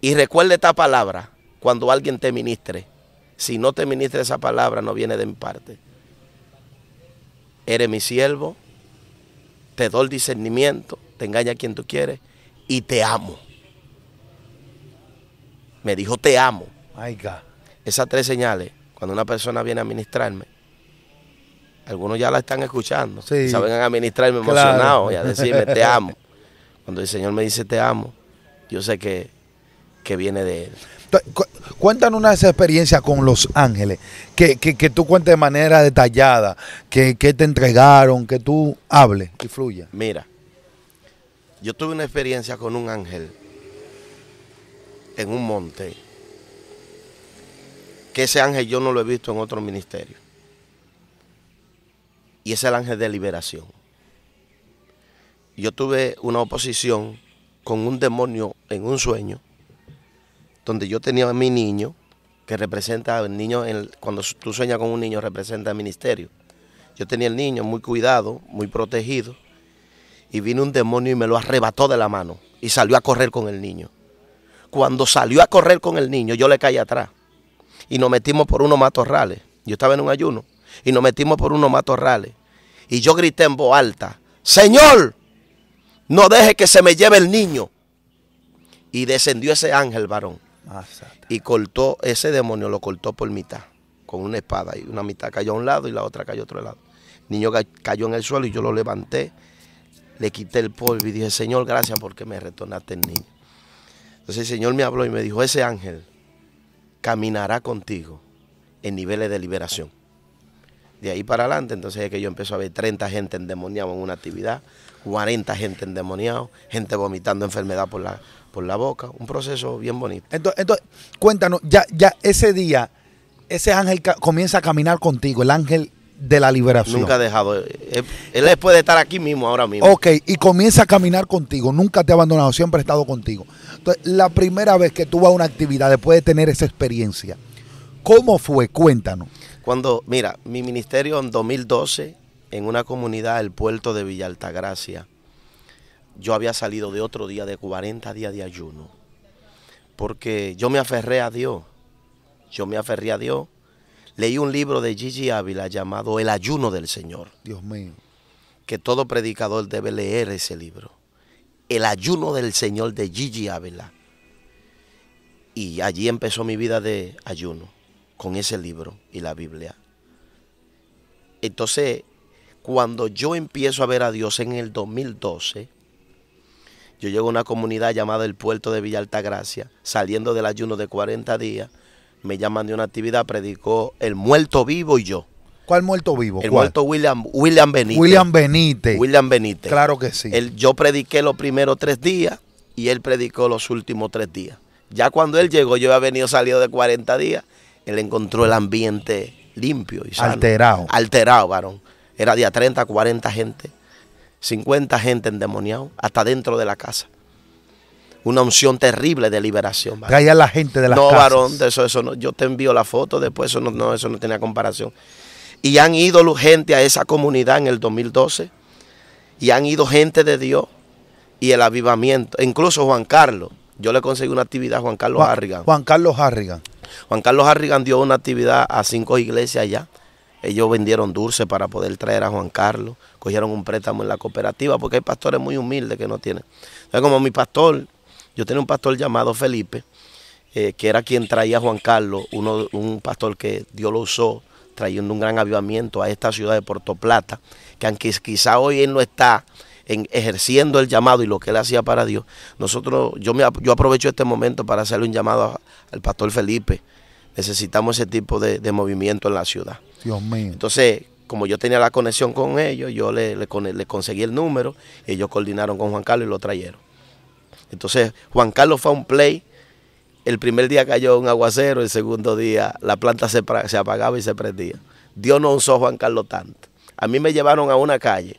y recuerde esta palabra cuando alguien te ministre. Si no te ministre esa palabra, no viene de mi parte. Eres mi siervo, te doy discernimiento, te engaña quien tú quieres y te amo. Me dijo, te amo. Esas tres señales, cuando una persona viene a ministrarme, algunos ya la están escuchando. Sí. Saben administrarme emocionado y a decirme te amo. Cuando el Señor me dice te amo, yo sé que, viene de Él. Cuéntanos una de esas experiencias con Los Ángeles, que, tú cuentes de manera detallada, que, que, te entregaron, que tú hables y fluya. Mira, yo tuve una experiencia con un ángel en un monte, que ese ángel yo no lo he visto en otro ministerio y es el ángel de liberación. Yo tuve una oposición con un demonio en un sueño, donde yo tenía a mi niño, que representa al niño, cuando tú sueñas con un niño, representa el ministerio. Yo tenía el niño muy cuidado, muy protegido, y vino un demonio y me lo arrebató de la mano y salió a correr con el niño. Cuando salió a correr con el niño, yo le caí atrás y nos metimos por unos matorrales. Yo estaba en un ayuno y nos metimos por unos matorrales. Y yo grité en voz alta, Señor, no deje que se me lleve el niño. Y descendió ese ángel varón. Y cortó, ese demonio lo cortó por mitad, con una espada. Y una mitad cayó a un lado y la otra cayó a otro lado. El niño cayó en el suelo y yo lo levanté, le quité el polvo y dije, Señor, gracias porque me retornaste el niño. Entonces el Señor me habló y me dijo, ese ángel caminará contigo en niveles de liberación. De ahí para adelante, entonces es que yo empezó a ver 30 gente endemoniada en una actividad, 40 gente endemoniada, gente vomitando enfermedad por la, por la boca, un proceso bien bonito. Entonces, cuéntanos, ya, ya ese día, ese ángel comienza a caminar contigo, el ángel de la liberación. Nunca ha dejado. Eh, eh, él, después de estar aquí mismo ahora mismo. Ok, y comienza a caminar contigo. Nunca te ha abandonado, siempre ha estado contigo. Entonces, la primera vez que tú vas a una actividad, después de tener esa experiencia, ¿cómo fue? Cuéntanos. Cuando, mira, mi ministerio en 2012, en una comunidad, el puerto de Villa Altagracia, yo había salido de otro día de 40 días de ayuno. Porque yo me aferré a Dios. Yo me aferré a Dios. Leí un libro de Gigi Ávila llamado El ayuno del Señor. Dios mío. Que todo predicador debe leer ese libro. El ayuno del Señor de Gigi Ávila. Y allí empezó mi vida de ayuno con ese libro y la Biblia. Entonces, cuando yo empiezo a ver a Dios en el 2012, yo llego a una comunidad llamada el puerto de Villa Altagracia, saliendo del ayuno de 40 días, me llaman de una actividad, predicó el muerto vivo y yo. ¿Cuál muerto vivo? El muerto William, William Benítez. William Benítez. William Benítez. Claro que sí. yo prediqué los primeros tres días y él predicó los últimos tres días. Ya cuando él llegó, yo había venido salido de 40 días él encontró el ambiente limpio y Alterado. Alterado, varón. Era día 30, 40 gente, 50 gente endemoniado, hasta dentro de la casa. Una unción terrible de liberación. Varón. la gente de la No, varón, eso, eso no. Yo te envío la foto después, eso no, eso no tenía comparación. Y han ido gente a esa comunidad en el 2012. Y han ido gente de Dios y el avivamiento. Incluso Juan Carlos. Yo le conseguí una actividad a Juan Carlos Harrigan. Juan Carlos Harrigan. Juan Carlos Harrigan dio una actividad a cinco iglesias allá. Ellos vendieron dulce para poder traer a Juan Carlos. Cogieron un préstamo en la cooperativa porque hay pastores muy humildes que no tienen. Entonces, como mi pastor, yo tenía un pastor llamado Felipe, eh, que era quien traía a Juan Carlos, un pastor que Dios lo usó trayendo un gran avivamiento a esta ciudad de Puerto Plata, que aunque quizá hoy él no está en ejerciendo el llamado y lo que él hacía para Dios, nosotros, yo, me, yo aprovecho este momento para hacerle un llamado al pastor Felipe. Necesitamos ese tipo de, movimiento en la ciudad. Dios mío. Entonces, como yo tenía la conexión con ellos, yo le, le, conseguí el número, ellos coordinaron con Juan Carlos y lo trajeron. Entonces, Juan Carlos fue a un play, el primer día cayó un aguacero, el segundo día la planta se, se apagaba y se prendía. Dios no usó a Juan Carlos tanto. A mí me llevaron a una calle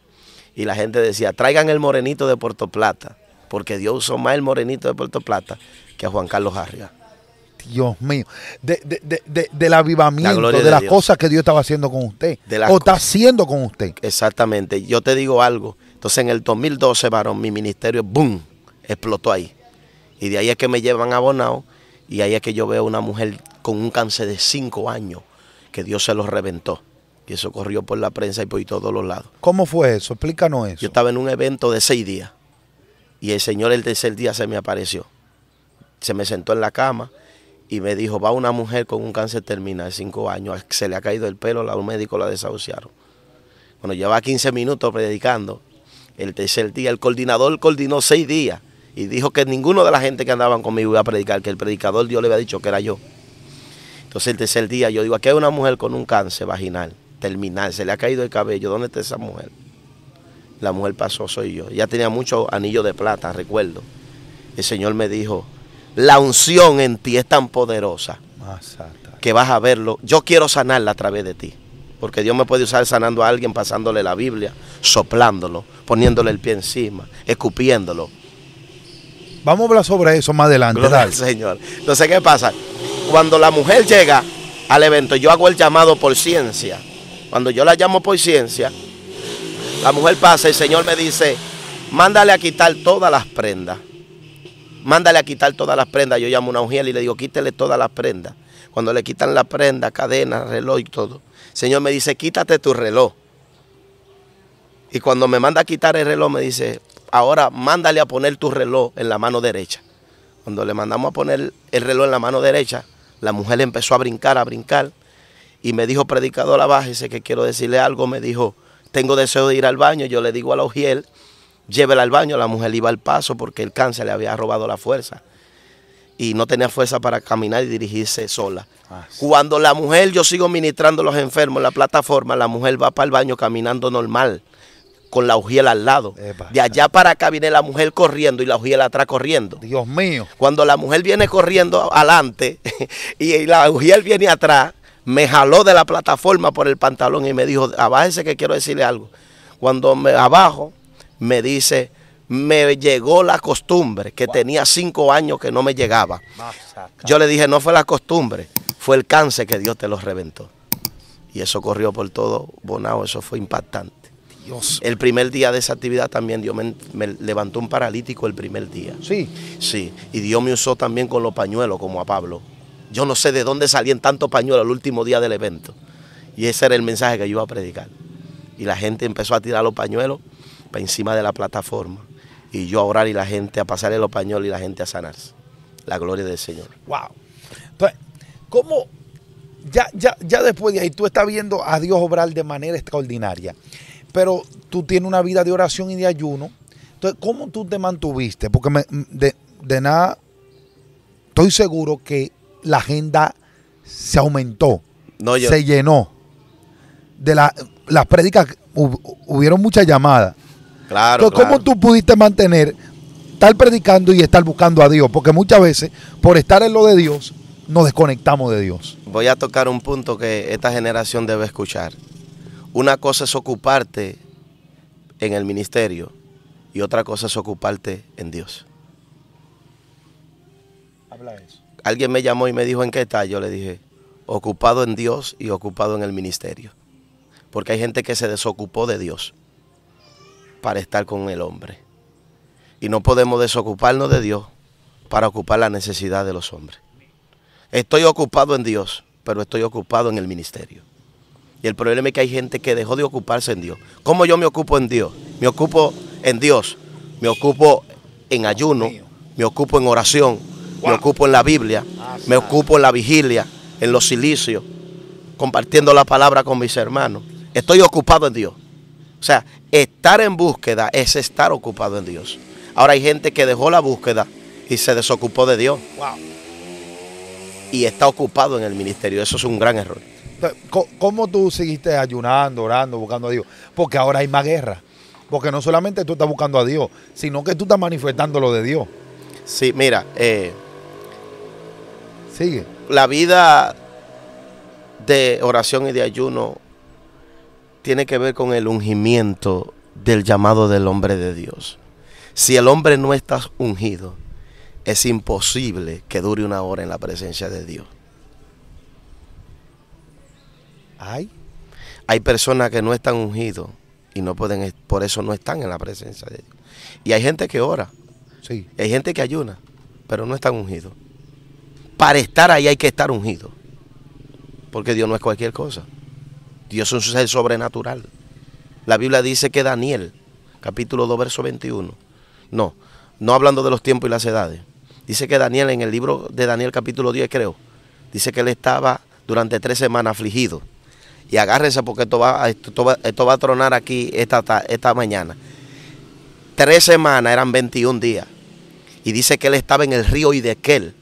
y la gente decía, traigan el morenito de Puerto Plata, porque Dios usó más el morenito de Puerto Plata que a Juan Carlos Arria. Dios mío, de, de, de, del avivamiento, de, las cosas que Dios estaba haciendo con usted, o está haciendo con usted. Exactamente, yo te digo algo, entonces en el 2012, varón, mi ministerio, ¡boom!, explotó ahí. Y de ahí es que me llevan a Bonao, y ahí es que yo veo una mujer con un cáncer de cinco años, que Dios se los reventó. Y eso corrió por la prensa y por todos los lados. ¿Cómo fue eso? Explícanos eso. Yo estaba en un evento de seis días y el Señor el tercer día se me apareció. Se me sentó en la cama y me dijo, va una mujer con un cáncer terminal de cinco años, se le ha caído el pelo, la, un médico la desahuciaron. Bueno, llevaba 15 minutos predicando. El tercer día, el coordinador coordinó seis días y dijo que ninguno de la gente que andaban conmigo iba a predicar, que el predicador Dios le había dicho que era yo. Entonces el tercer día yo digo, aquí hay una mujer con un cáncer vaginal terminar, se le ha caído el cabello, ¿dónde está esa mujer? La mujer pasó, soy yo. Ya tenía muchos anillos de plata, recuerdo. El Señor me dijo, la unción en ti es tan poderosa que vas a verlo. Yo quiero sanarla a través de ti. Porque Dios me puede usar sanando a alguien, pasándole la Biblia, soplándolo, poniéndole el pie encima, escupiéndolo. Vamos a hablar sobre eso más adelante. Al Señor. Entonces, ¿qué pasa? Cuando la mujer llega al evento, yo hago el llamado por ciencia. Cuando yo la llamo por ciencia, la mujer pasa y el Señor me dice, mándale a quitar todas las prendas. Mándale a quitar todas las prendas. Yo llamo a una mujer y le digo, quítele todas las prendas. Cuando le quitan la prenda, cadena, reloj y todo. El Señor me dice, quítate tu reloj. Y cuando me manda a quitar el reloj, me dice, ahora mándale a poner tu reloj en la mano derecha. Cuando le mandamos a poner el reloj en la mano derecha, la mujer empezó a brincar, a brincar y me dijo, y bájese que quiero decirle algo. Me dijo, tengo deseo de ir al baño. Yo le digo a la Ogiel, llévela al baño. La mujer iba al paso porque el cáncer le había robado la fuerza. Y no tenía fuerza para caminar y dirigirse sola. Ah, Cuando la mujer, yo sigo ministrando a los enfermos en la plataforma, la mujer va para el baño caminando normal, con la ujiel al lado. De allá para acá viene la mujer corriendo y la ujiel atrás corriendo. Dios mío. Cuando la mujer viene corriendo adelante y la ujiel viene atrás, me jaló de la plataforma por el pantalón y me dijo, abájese que quiero decirle algo. Cuando me abajo, me dice, me llegó la costumbre, que tenía cinco años que no me llegaba. Yo le dije, no fue la costumbre, fue el cáncer que Dios te lo reventó. Y eso corrió por todo Bonao, eso fue impactante. Dios. El primer día de esa actividad también Dios me, me, levantó un paralítico el primer día. Sí. Sí, y Dios me usó también con los pañuelos como a Pablo. Yo no sé de dónde salían tantos pañuelos el último día del evento. Y ese era el mensaje que yo iba a predicar. Y la gente empezó a tirar los pañuelos para encima de la plataforma. Y yo a orar y la gente a pasarle los pañuelos y la gente a sanarse. La gloria del Señor. Wow. Entonces, ¿cómo ya, ya, ya después de ahí tú estás viendo a Dios obrar de manera extraordinaria? Pero tú tienes una vida de oración y de ayuno. Entonces, ¿cómo tú te mantuviste? Porque de, de nada, estoy seguro que la agenda se aumentó, se llenó. De la, las prédicas hubieron muchas llamadas. Claro, ¿cómo tú pudiste mantener estar predicando y estar buscando a Dios? Porque muchas veces, por estar en lo de Dios, nos desconectamos de Dios. Voy a tocar un punto que esta generación debe escuchar. Una cosa es ocuparte en el ministerio y otra cosa es ocuparte en Dios. Habla eso alguien me llamó y me dijo en qué está, yo le dije, ocupado en Dios y ocupado en el ministerio. Porque hay gente que se desocupó de Dios para estar con el hombre. Y no podemos desocuparnos de Dios para ocupar la necesidad de los hombres. Estoy ocupado en Dios, pero estoy ocupado en el ministerio. Y el problema es que hay gente que dejó de ocuparse en Dios. ¿Cómo yo me ocupo en Dios? Me ocupo en Dios, me ocupo en ayuno, me ocupo en oración, me ocupo en la Biblia, me ocupo en la vigilia, en los silicios, compartiendo la palabra con mis hermanos. Estoy ocupado en Dios. O sea, estar en búsqueda es estar ocupado en Dios. Ahora hay gente que dejó la búsqueda y se desocupó de Dios. Y está ocupado en el ministerio. Eso es un gran error. ¿Cómo tú seguiste ayunando, orando, buscando a Dios? Porque ahora hay más guerra. Porque no solamente tú estás buscando a Dios, sino que tú estás manifestando lo de Dios. Sí, mira, eh, la vida de oración y de ayuno tiene que ver con el ungimiento del llamado del hombre de Dios. Si el hombre no está ungido, es imposible que dure una hora en la presencia de Dios. Hay, hay personas que no están ungidos y no pueden, por eso no están en la presencia de Dios. Y hay gente que ora, sí. hay gente que ayuna, pero no están ungidos para estar ahí hay que estar ungido. Porque Dios no es cualquier cosa. Dios es un ser sobrenatural. La Biblia dice que Daniel, capítulo 2, verso 21. No, no hablando de los tiempos y las edades. Dice que Daniel, en el libro de Daniel, capítulo 10, creo, dice que él estaba durante tres semanas afligido. Y agárrese porque esto va, a tronar aquí esta, esta mañana. Tres semanas eran 21 días. Y dice que él estaba en el río Idequel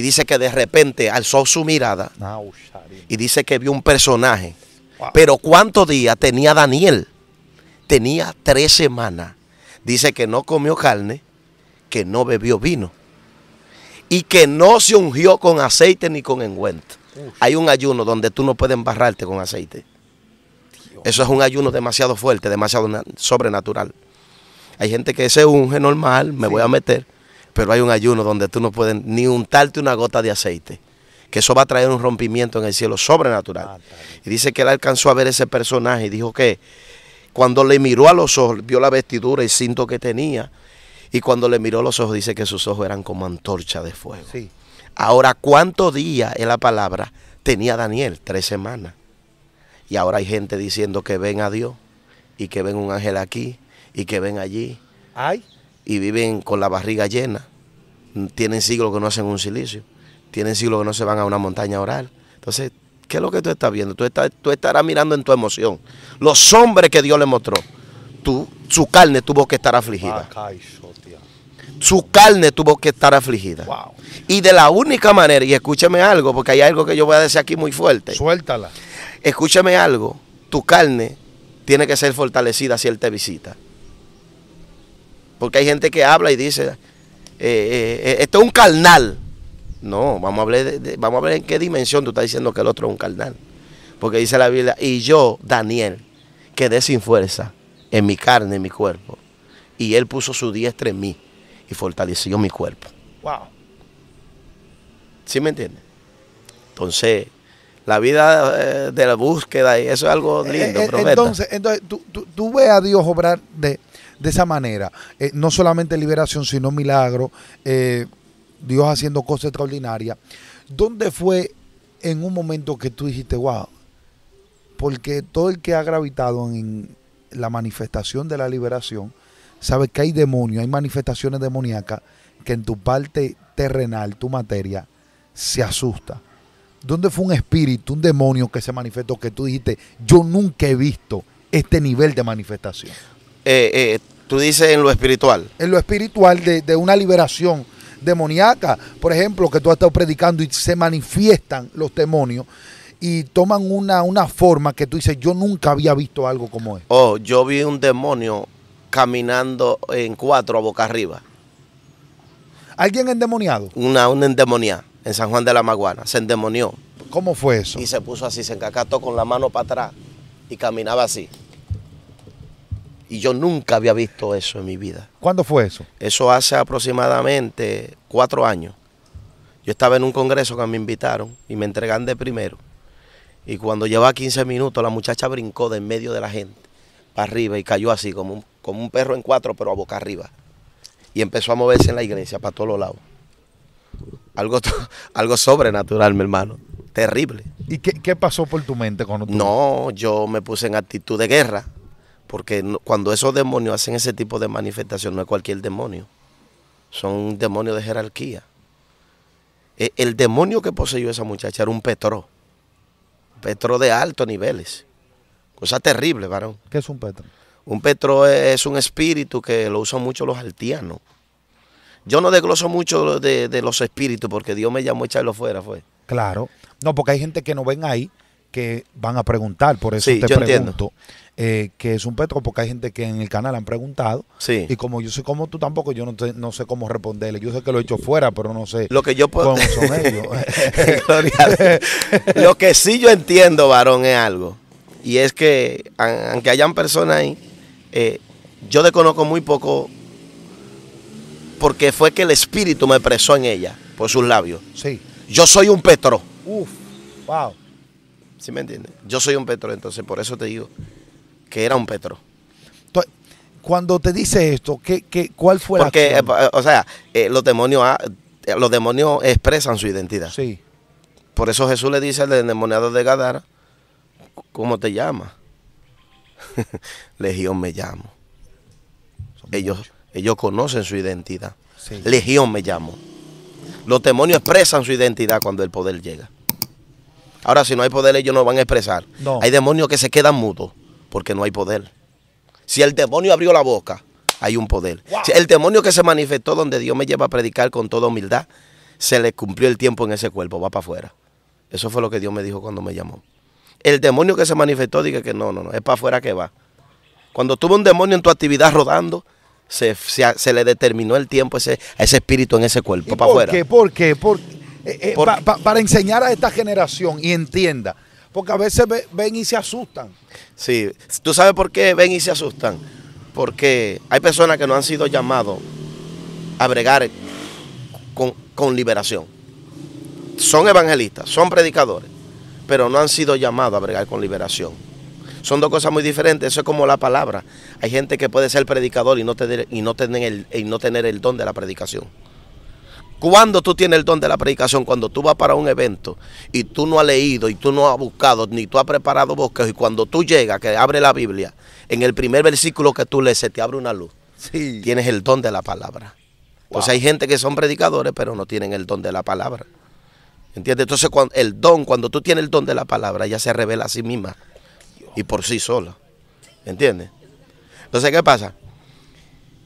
y dice que de repente alzó su mirada y dice que vio un personaje. Pero ¿cuántos días tenía Daniel? Tenía tres semanas. Dice que no comió carne, que no bebió vino y que no se ungió con aceite ni con engüento. Hay un ayuno donde tú no puedes embarrarte con aceite. Eso es un ayuno demasiado fuerte, demasiado sobrenatural. Hay gente que se unge normal, me voy a meter, pero hay un ayuno donde tú no puedes ni untarte una gota de aceite, que eso va a traer un rompimiento en el cielo sobrenatural. Ah, y dice que él alcanzó a ver ese personaje y dijo que cuando le miró a los ojos, vio la vestidura y cinto que tenía, y cuando le miró los ojos, dice que sus ojos eran como antorcha de fuego. Ahora, ¿cuántos días en la palabra? Tenía Daniel, tres semanas. Y ahora hay gente diciendo que ven a Dios y que ven un ángel aquí y que ven allí. Ay y viven con la barriga llena. Tienen siglos que no hacen un silicio. Tienen siglos que no se van a una montaña oral. Entonces, ¿qué es lo que tú estás viendo? Tú, estás, tú estarás mirando en tu emoción. Los hombres que Dios le mostró, tu su carne tuvo que estar afligida. Ah, su carne tuvo que estar afligida. Y de la única manera, y escúchame algo, porque hay algo que yo voy a decir aquí muy fuerte. Suéltala. Escúchame algo, tu carne tiene que ser fortalecida si Él te visita. Porque hay gente que habla y dice, eh, eh, esto es un carnal. No, vamos a, hablar vamos a ver en qué dimensión tú estás diciendo que el otro es un carnal. Porque dice la Biblia, y yo, Daniel, quedé sin fuerza en mi carne, en mi cuerpo. Y él puso su diestra en mí y fortaleció mi cuerpo. Wow. ¿Sí me entiendes? Entonces, la vida eh, de la búsqueda, y eso es algo eh, lindo, Entonces, entonces tú, tú, ves a Dios obrar de, de esa manera, eh, no solamente liberación, sino milagro, eh, Dios haciendo cosas extraordinarias. ¿Dónde fue en un momento que tú dijiste, wow? Porque todo el que ha gravitado en la manifestación de la liberación sabe que hay demonios, hay manifestaciones demoníacas que en tu parte terrenal, tu materia, se asusta. ¿Dónde fue un espíritu, un demonio que se manifestó que tú dijiste, yo nunca he visto este nivel de manifestación? Eh, eh, tú dices en lo espiritual. En lo espiritual de, una liberación demoníaca, por ejemplo, que tú has estado predicando y se manifiestan los demonios y toman una, una forma que tú dices, yo nunca había visto algo como esto. Oh, yo vi un demonio caminando en cuatro a boca arriba. ¿Alguien endemoniado? Una, una endemoniada en San Juan de la Maguana, se endemonió. ¿Cómo fue eso? Y se puso así, se encacató con la mano para atrás y caminaba así. Y yo nunca había visto eso en mi vida. ¿Cuándo fue eso? Eso hace aproximadamente cuatro años. Yo estaba en un congreso que me invitaron y me entregan de primero. Y cuando llevaba 15 minutos, la muchacha brincó de en medio de la gente para arriba y cayó así, como un, como un perro en cuatro, pero a boca arriba. Y empezó a moverse en la iglesia para todos los lados. Algo, algo sobrenatural, mi hermano. Terrible. ¿Y qué, qué pasó por tu mente cuando tú... No, yo me puse en actitud de guerra. Porque cuando esos demonios hacen ese tipo de manifestación, no es cualquier demonio. Son demonios de jerarquía. E, el demonio que poseyó esa muchacha era un petró. Petro de altos niveles. Cosa terrible, varón. ¿Qué es un petro? Un petro e, es un espíritu que lo usan mucho los altianos. Yo no desgloso mucho de, los espíritus porque Dios me llamó a echarlo fuera, fue. Claro. No, porque hay gente que no ven ahí que van a preguntar. Por eso te pregunto eh, que es un petro, porque hay gente que en el canal han preguntado. Sí. Y como yo soy como tú tampoco, yo no, sé cómo responderle. Yo sé que lo he hecho fuera, pero no sé lo que yo puedo lo que sí yo entiendo, varón, es algo. Y es que, aunque hayan personas ahí, eh, yo desconozco muy poco porque fue que el espíritu me presó en ella, por sus labios. Sí. Yo soy un petro. Uf, wow. ¿Sí me entiendes? Yo soy un Petro, entonces por eso te digo que era un Petro. cuando te dice esto, ¿qué, cuál fue la Porque, eh, o sea, eh, los, demonios, ah, eh, los demonios expresan su identidad. Sí. Por eso Jesús le dice al endemoniado de Gadara, ¿cómo te llamas? Legión me llamo. ellos, ellos conocen su identidad. Legión me llamo. Los demonios expresan su identidad cuando el poder llega. Ahora, si no hay poder, ellos no van a expresar. Hay demonios que se quedan mudos porque no hay poder. Si el demonio abrió la boca, hay un poder. Si el demonio que se manifestó donde Dios me lleva a predicar con toda humildad, se le cumplió el tiempo en ese cuerpo, va para afuera. Eso fue lo que Dios me dijo cuando me llamó. El demonio que se manifestó, dije que no, no, no, es para afuera que va. Cuando tuve un demonio en tu actividad rodando, se, le determinó el tiempo ese, a ese espíritu en ese cuerpo, para afuera. ¿Por ¿Por qué? ¿Por qué? Eh, eh, para enseñar a esta generación y entienda. Porque a veces ven y se asustan. Sí, tú sabes por qué ven y se asustan. Porque hay personas que no han sido llamados a bregar con, con liberación. Son evangelistas, son predicadores, pero no han sido llamados a bregar con liberación. Son dos cosas muy diferentes, eso es como la palabra. Hay gente que puede ser predicador y no tener, y no tener, el, y no tener el don de la predicación. Cuando tú tienes el don de la predicación, cuando tú vas para un evento y tú no has leído y tú no has buscado, ni tú has preparado bosques, y cuando tú llegas, que abre la Biblia, en el primer versículo que tú lees se te abre una luz. Sí. Tienes el don de la palabra. O sea, hay gente que son predicadores, pero no tienen el don de la palabra. ¿Entiendes? Entonces cuando, el don, cuando tú tienes el don de la palabra, ya se revela a sí misma y por sí sola. ¿Entiendes? Entonces, ¿qué pasa?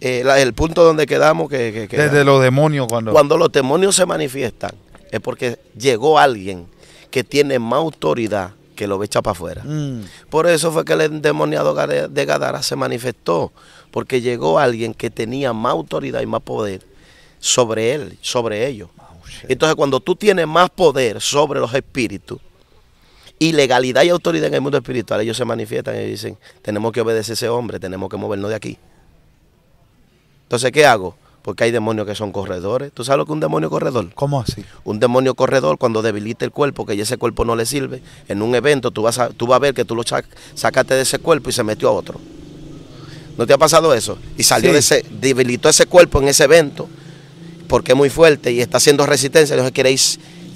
Eh, el punto donde quedamos que, desde los demonios cuando cuando los demonios se manifiestan es porque llegó alguien que tiene más autoridad que lo echa para afuera. Mm. Por eso fue que el endemoniado de Gadara se manifestó, porque llegó alguien que tenía más autoridad y más poder sobre él, sobre ellos. Oh, Entonces cuando tú tienes más poder sobre los espíritus, y legalidad y autoridad en el mundo espiritual, ellos se manifiestan y dicen, tenemos que obedecer a ese hombre, tenemos que movernos de aquí. Entonces, ¿qué hago? Porque hay demonios que son corredores. ¿Tú sabes lo que es un demonio corredor? ¿Cómo así? Un demonio corredor cuando debilita el cuerpo, que ya ese cuerpo no le sirve. En un evento tú vas a, tú vas a ver que tú lo sacaste de ese cuerpo y se metió a otro. ¿No te ha pasado eso? Y salió de ese, debilitó ese cuerpo en ese evento porque es muy fuerte y está haciendo resistencia,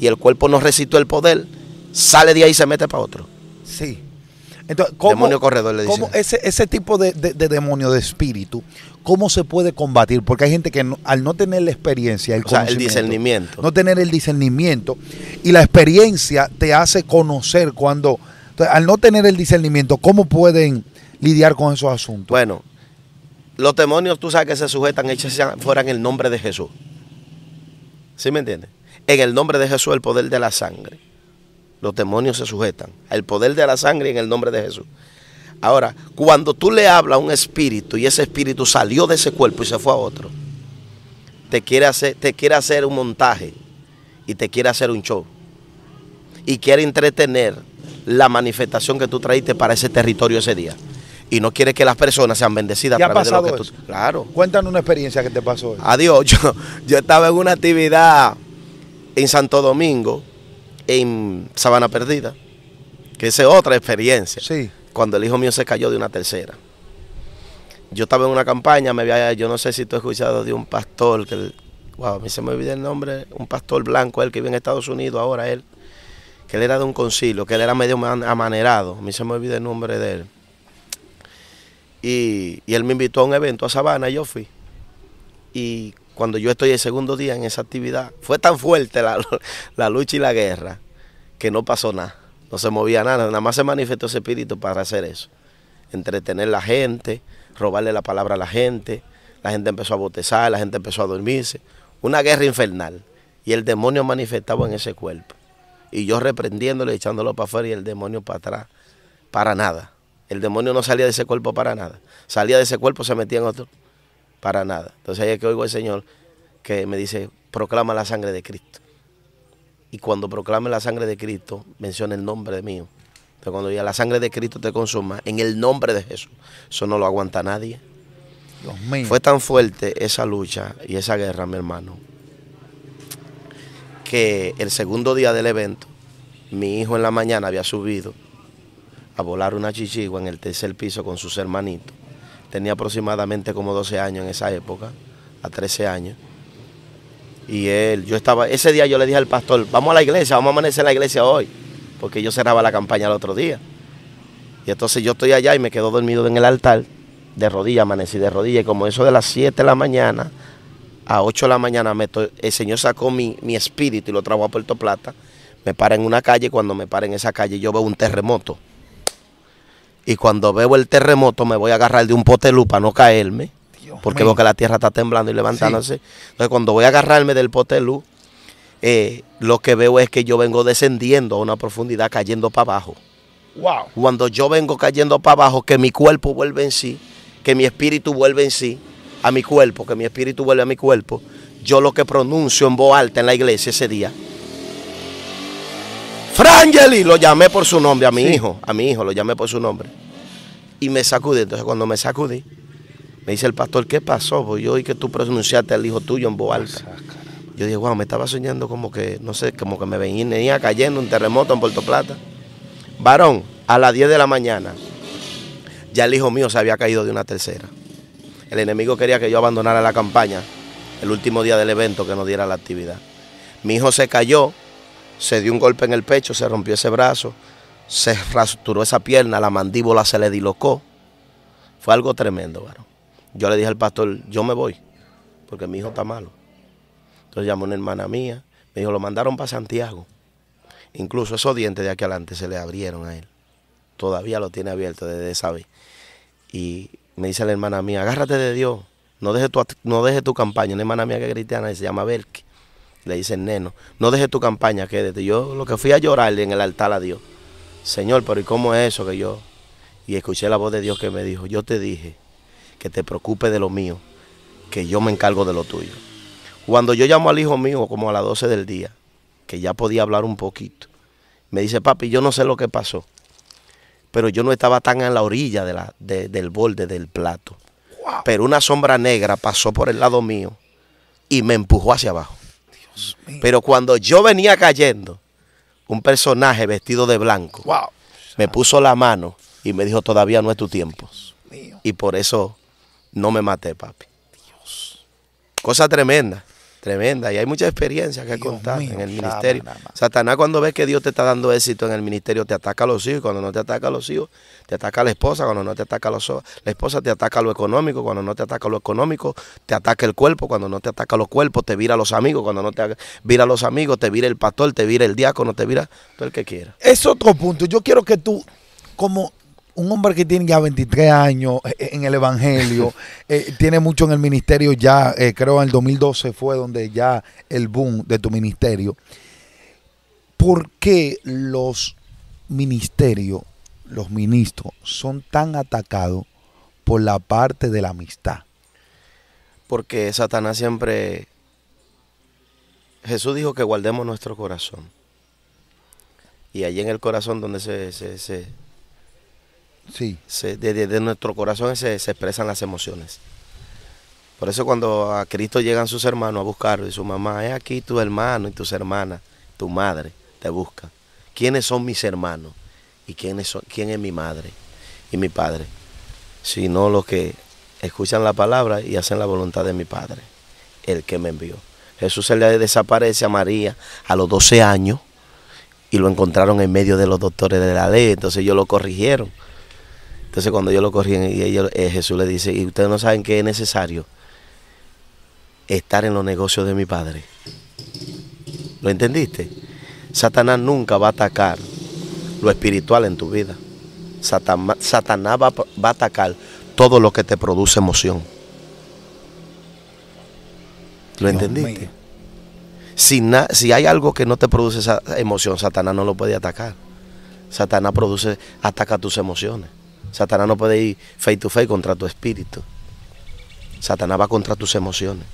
y el cuerpo no resistió el poder, sale de ahí y se mete para otro. Sí. Entonces, ¿cómo, demonio corredor le ese, tipo de, demonio de espíritu, ¿cómo se puede combatir? Porque hay gente que al no tener la experiencia, el, discernimiento. No tener el discernimiento y la experiencia te hace conocer cuando... al no tener el discernimiento, ¿cómo pueden lidiar con esos asuntos? Bueno, los demonios, tú sabes que se sujetan, hechos fuera en el nombre de Jesús. ¿Sí me entiendes? En el nombre de Jesús, el poder de la sangre los demonios se sujetan. al poder de la sangre en el nombre de Jesús. Ahora, cuando tú le hablas a un espíritu y ese espíritu salió de ese cuerpo y se fue a otro, te quiere hacer, te quiere hacer un montaje y te quiere hacer un show. Y quiere entretener la manifestación que tú traíste para ese territorio ese día. Y no quiere que las personas sean bendecidas. a ha de lo que Tú, claro. Cuéntanos una experiencia que te pasó. Adiós. yo estaba en una actividad en Santo Domingo en Sabana Perdida, que es otra experiencia. Sí. Cuando el hijo mío se cayó de una tercera. Yo estaba en una campaña, me había, yo no sé si tú has escuchado de un pastor, que, wow, a mí se me olvida el nombre, un pastor blanco, él que vive en Estados Unidos ahora, él, que él era de un concilio, que él era medio amanerado, a mí se me olvida el nombre de él. Y, y él me invitó a un evento a Sabana, y yo fui. Y cuando yo estoy el segundo día en esa actividad, fue tan fuerte la, lucha y la guerra que no pasó nada. No se movía nada, nada más se manifestó ese espíritu para hacer eso. Entretener la gente, robarle la palabra a la gente, la gente empezó a botezar, la gente empezó a dormirse. Una guerra infernal. Y el demonio manifestaba en ese cuerpo. Y yo reprendiéndolo, echándolo para afuera y el demonio para atrás. Para nada. El demonio no salía de ese cuerpo para nada. Salía de ese cuerpo, se metía en otro para nada. Entonces ahí es que oigo el Señor que me dice, proclama la sangre de Cristo. Y cuando proclame la sangre de Cristo, menciona el nombre de mío. Entonces cuando diga la sangre de Cristo te consuma, en el nombre de Jesús, eso no lo aguanta nadie. Fue tan fuerte esa lucha y esa guerra, mi hermano, que el segundo día del evento, mi hijo en la mañana había subido a volar una chichigua en el tercer piso con sus hermanitos Tenía aproximadamente como 12 años en esa época, a 13 años. Y él, yo estaba, ese día yo le dije al pastor, vamos a la iglesia, vamos a amanecer en la iglesia hoy, porque yo cerraba la campaña el otro día. Y entonces yo estoy allá y me quedo dormido en el altar, de rodillas, amanecí de rodillas, y como eso de las 7 de la mañana a 8 de la mañana, el Señor sacó mi, mi espíritu y lo trajo a Puerto Plata, me para en una calle, cuando me para en esa calle yo veo un terremoto y cuando veo el terremoto me voy a agarrar de un potelú para no caerme. porque veo que la tierra está temblando y levantándose. Entonces cuando voy a agarrarme del potelú, eh, lo que veo es que yo vengo descendiendo a una profundidad cayendo para abajo. Cuando yo vengo cayendo para abajo, que mi cuerpo vuelve en sí, que mi espíritu vuelve en sí, a mi cuerpo, que mi espíritu vuelve a mi cuerpo, yo lo que pronuncio en voz alta en la iglesia ese día Frangeli, lo llamé por su nombre a mi hijo, a mi hijo lo llamé por su nombre. Y me sacudí. Entonces cuando me sacudí, me dice el pastor, ¿qué pasó? Pues yo oí que tú pronunciaste al hijo tuyo en voz ah, Yo dije, wow, me estaba soñando como que, no sé, como que me venía cayendo un terremoto en Puerto Plata. Varón, a las 10 de la mañana, ya el hijo mío se había caído de una tercera. El enemigo quería que yo abandonara la campaña el último día del evento que nos diera la actividad. Mi hijo se cayó, se dio un golpe en el pecho, se rompió ese brazo, se rasturó esa pierna, la mandíbula se le dilocó. Fue algo tremendo, varón. Yo le dije al pastor, yo me voy, porque mi hijo está malo. Entonces llamó una hermana mía, me dijo, lo mandaron para Santiago. Incluso esos dientes de aquí adelante se le abrieron a él. Todavía lo tiene abierto desde esa vez. Y me dice la hermana mía, agárrate de Dios, no deje tu, no deje tu campaña. Una hermana mía que es cristiana se llama Belki le dicen neno, no dejes tu campaña, quédate. Yo lo que fui a llorarle en el altar a Dios, Señor, pero ¿y cómo es eso que yo? Y escuché la voz de Dios que me dijo, yo te dije que te preocupes de lo mío, que yo me encargo de lo tuyo. Cuando yo llamo al hijo mío, como a las 12 del día, que ya podía hablar un poquito, me dice, papi, yo no sé lo que pasó, pero yo no estaba tan en la orilla de la, del borde del plato. Pero una sombra negra pasó por el lado mío y me empujó hacia abajo. Pero cuando yo venía cayendo, un personaje vestido de blanco me puso la mano y me dijo, todavía no es tu tiempo. Y por eso no me maté, papi. Cosa tremenda. Tremenda. Y hay mucha experiencia que contar en el ministerio. Satanás cuando ve que Dios te está dando éxito en el ministerio, te ataca a los hijos. Cuando no te ataca a los hijos, te ataca a la esposa. Cuando no te ataca a los la esposa, te ataca lo económico. Cuando no te ataca lo económico, te ataca el cuerpo. Cuando no te ataca los cuerpos, te vira a los amigos. Cuando no te vira a los amigos, te vira el pastor, te vira el diácono, te vira todo el que quiera. Es otro punto. Yo quiero que tú, como un hombre que tiene ya 23 años eh, eh, en el Evangelio, eh, tiene mucho en el ministerio ya, creo en el 2012 fue donde ya el boom de tu ministerio. ¿Por qué los ministerios, los ministros, son tan atacados por la parte de la amistad? Porque Satanás siempre... Jesús dijo que guardemos nuestro corazón. Y allí en el corazón donde se Sí. desde, nuestro corazón se, expresan las emociones. Por eso cuando a Cristo llegan sus hermanos a buscarlo y su mamá, es aquí tu hermano y tus hermanas, tu madre te busca. ¿Quiénes son mis hermanos? ¿Y quién es, quién es mi madre y mi padre? Sino los que escuchan la palabra y hacen la voluntad de mi Padre, el que me envió. Jesús se le desaparece a María a los 12 años y lo encontraron en medio de los doctores de la ley, entonces ellos lo corrigieron. Entonces cuando yo lo corrí y ellos, eh, Jesús le dice, y ustedes no saben que es necesario estar en los negocios de mi Padre. ¿Lo entendiste? Satanás nunca va a atacar lo espiritual en tu vida. Satanás, va, a atacar todo lo que te produce emoción. ¿Lo entendiste? Si, si, hay algo que no te produce esa emoción, Satanás no lo puede atacar. Satanás produce, ataca tus emociones. Satanás no puede ir face to face contra tu espíritu. Satanás va contra tus emociones.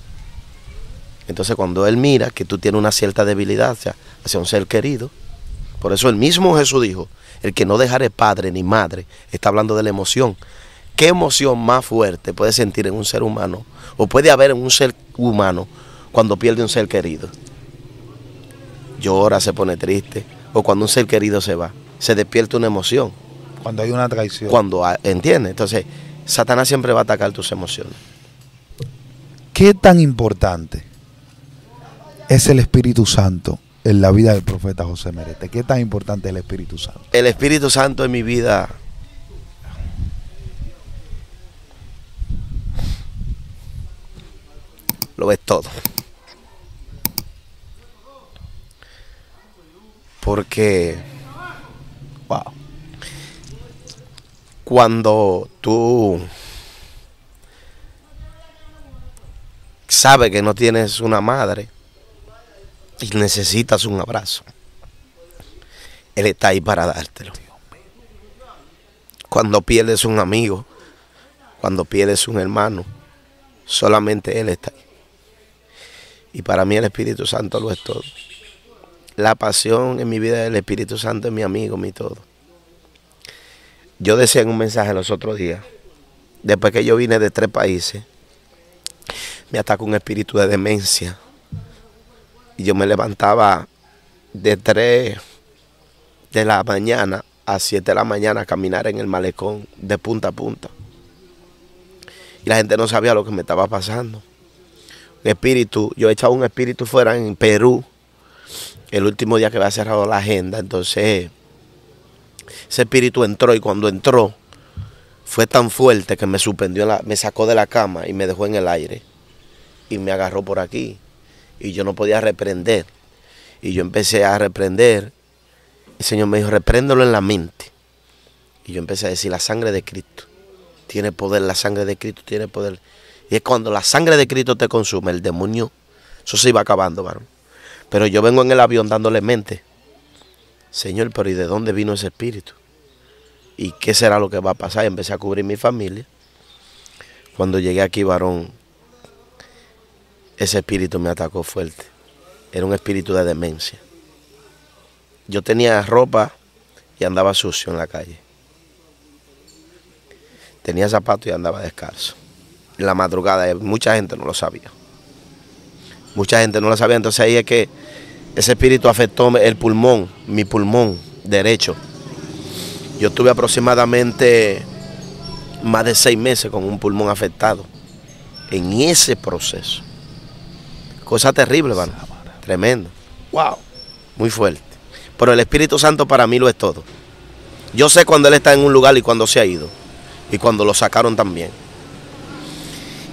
Entonces cuando él mira que tú tienes una cierta debilidad hacia, hacia un ser querido, por eso el mismo Jesús dijo, el que no dejaré padre ni madre, está hablando de la emoción. ¿Qué emoción más fuerte puede sentir en un ser humano o puede haber en un ser humano cuando pierde un ser querido? Llora, se pone triste o cuando un ser querido se va, se despierta una emoción. Cuando hay una traición. Cuando, entiende, Entonces, Satanás siempre va a atacar tus emociones. ¿Qué tan importante es el Espíritu Santo en la vida del profeta José Merete? ¿Qué tan importante es el Espíritu Santo? El Espíritu Santo en mi vida lo ves todo. Porque, wow cuando tú sabes que no tienes una madre y necesitas un abrazo, Él está ahí para dártelo. Cuando pierdes un amigo, cuando pierdes un hermano, solamente Él está ahí. Y para mí el Espíritu Santo lo es todo. La pasión en mi vida del Espíritu Santo es mi amigo, mi todo. Yo decía en un mensaje los otros días, después que yo vine de tres países, me atacó un espíritu de demencia. Y yo me levantaba de tres de la mañana a siete de la mañana a caminar en el malecón de punta a punta. Y la gente no sabía lo que me estaba pasando. Un espíritu, yo he echado un espíritu fuera en Perú, el último día que había cerrado la agenda, entonces ese espíritu entró y cuando entró fue tan fuerte que me suspendió, la, me sacó de la cama y me dejó en el aire. Y me agarró por aquí. Y yo no podía reprender. Y yo empecé a reprender. El Señor me dijo, repréndelo en la mente. Y yo empecé a decir, la sangre de Cristo tiene poder, la sangre de Cristo tiene poder. Y es cuando la sangre de Cristo te consume, el demonio, eso se iba acabando, varón. Pero yo vengo en el avión dándole mente. Señor, pero ¿y de dónde vino ese espíritu? ¿Y qué será lo que va a pasar? Y empecé a cubrir mi familia. Cuando llegué aquí, varón, ese espíritu me atacó fuerte. Era un espíritu de demencia. Yo tenía ropa y andaba sucio en la calle. Tenía zapatos y andaba descalzo. En la madrugada, eh, mucha gente no lo sabía. Mucha gente no lo sabía. Entonces ahí es que ese espíritu afectó el pulmón, mi pulmón derecho. Yo estuve aproximadamente más de seis meses con un pulmón afectado. En ese proceso. Cosa terrible, hermano. Tremendo. Wow. Muy fuerte. Pero el Espíritu Santo para mí lo es todo. Yo sé cuando Él está en un lugar y cuando se ha ido. Y cuando lo sacaron también.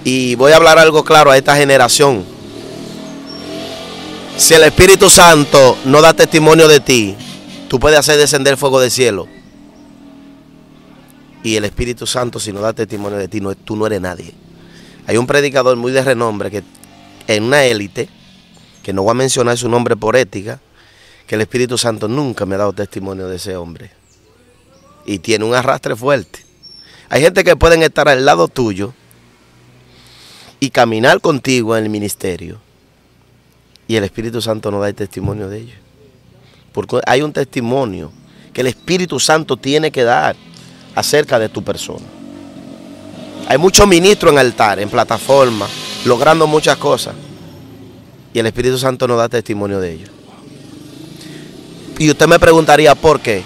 Y voy a hablar algo claro a esta generación si el Espíritu Santo no da testimonio de ti, tú puedes hacer descender fuego del cielo. Y el Espíritu Santo, si no da testimonio de ti, tú no eres nadie. Hay un predicador muy de renombre que en una élite, que no voy a mencionar su nombre por ética, que el Espíritu Santo nunca me ha dado testimonio de ese hombre. Y tiene un arrastre fuerte. Hay gente que pueden estar al lado tuyo y caminar contigo en el ministerio y el Espíritu Santo no da el testimonio de ellos. Porque hay un testimonio que el Espíritu Santo tiene que dar acerca de tu persona. Hay muchos ministros en altar, en plataforma, logrando muchas cosas. Y el Espíritu Santo no da testimonio de ellos. Y usted me preguntaría, ¿por qué?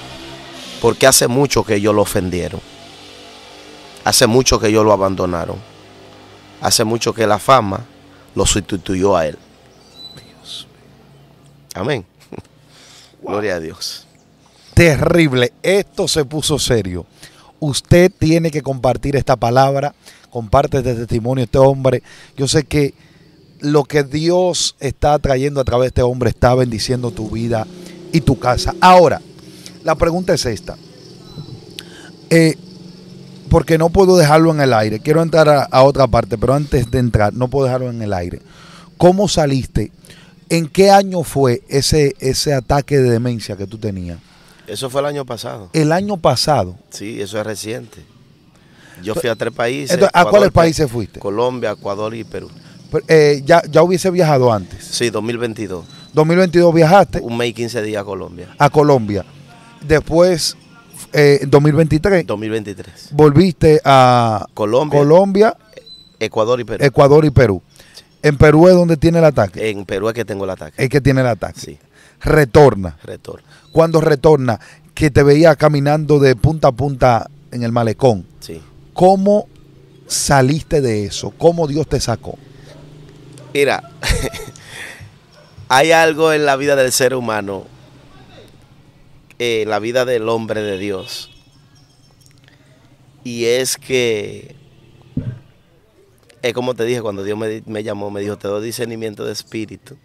Porque hace mucho que ellos lo ofendieron. Hace mucho que ellos lo abandonaron. Hace mucho que la fama lo sustituyó a él. Amén. Gloria a Dios. Terrible. Esto se puso serio. Usted tiene que compartir esta palabra. Comparte este testimonio, este hombre. Yo sé que lo que Dios está trayendo a través de este hombre está bendiciendo tu vida y tu casa. Ahora, la pregunta es esta. Eh, porque no puedo dejarlo en el aire. Quiero entrar a, otra parte, pero antes de entrar, no puedo dejarlo en el aire. ¿Cómo saliste ¿En qué año fue ese, ese ataque de demencia que tú tenías? Eso fue el año pasado. ¿El año pasado? Sí, eso es reciente. Yo fui a tres países. ¿A cuáles países fuiste? Colombia, Ecuador y Perú. Eh, ya, ¿Ya hubiese viajado antes? Sí, 2022. 2022 viajaste. Un mes y 15 días a Colombia. A Colombia. Después, eh, 2023. 2023. Volviste a Colombia, Colombia, Ecuador y Perú. Ecuador y Perú. En Perú es donde tiene el ataque. En Perú es que tengo el ataque. Es que tiene el ataque. Sí. Retorna. Retorna. Cuando retorna, que te veía caminando de punta a punta en el malecón. Sí. ¿Cómo saliste de eso? ¿Cómo Dios te sacó? Mira, hay algo en la vida del ser humano, eh, la vida del hombre de Dios, y es que es como te dije, cuando Dios me, llamó, me dijo, te doy discernimiento de espíritu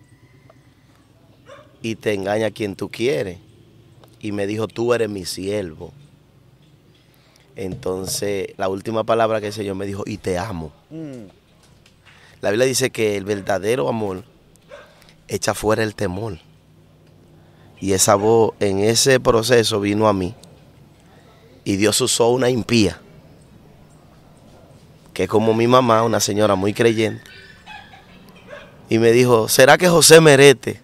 y te engaña quien tú quieres. Y me dijo, tú eres mi siervo. Entonces, la última palabra que el Señor me dijo, y te amo. Mm. La Biblia dice que el verdadero amor echa fuera el temor. Y esa voz en ese proceso vino a mí. Y Dios usó una impía como mi mamá, una señora muy creyente, y me dijo, ¿será que José Merete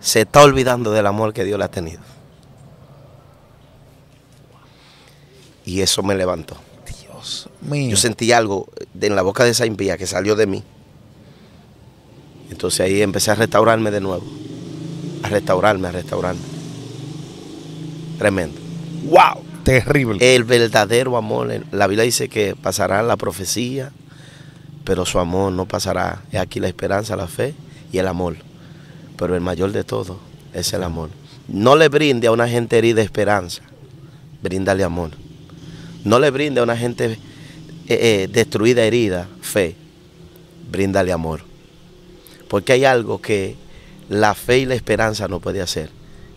se está olvidando del amor que Dios le ha tenido? Y eso me levantó. Dios mío. Yo sentí algo en la boca de esa impía que salió de mí. Entonces ahí empecé a restaurarme de nuevo. A restaurarme, a restaurarme. Tremendo. ¡Wow! Terrible. El verdadero amor. La Biblia dice que pasará la profecía, pero su amor no pasará. Es aquí la esperanza, la fe y el amor. Pero el mayor de todo es el amor. No le brinde a una gente herida esperanza, bríndale amor. No le brinde a una gente eh, eh, destruida, herida, fe, bríndale amor. Porque hay algo que la fe y la esperanza no puede hacer,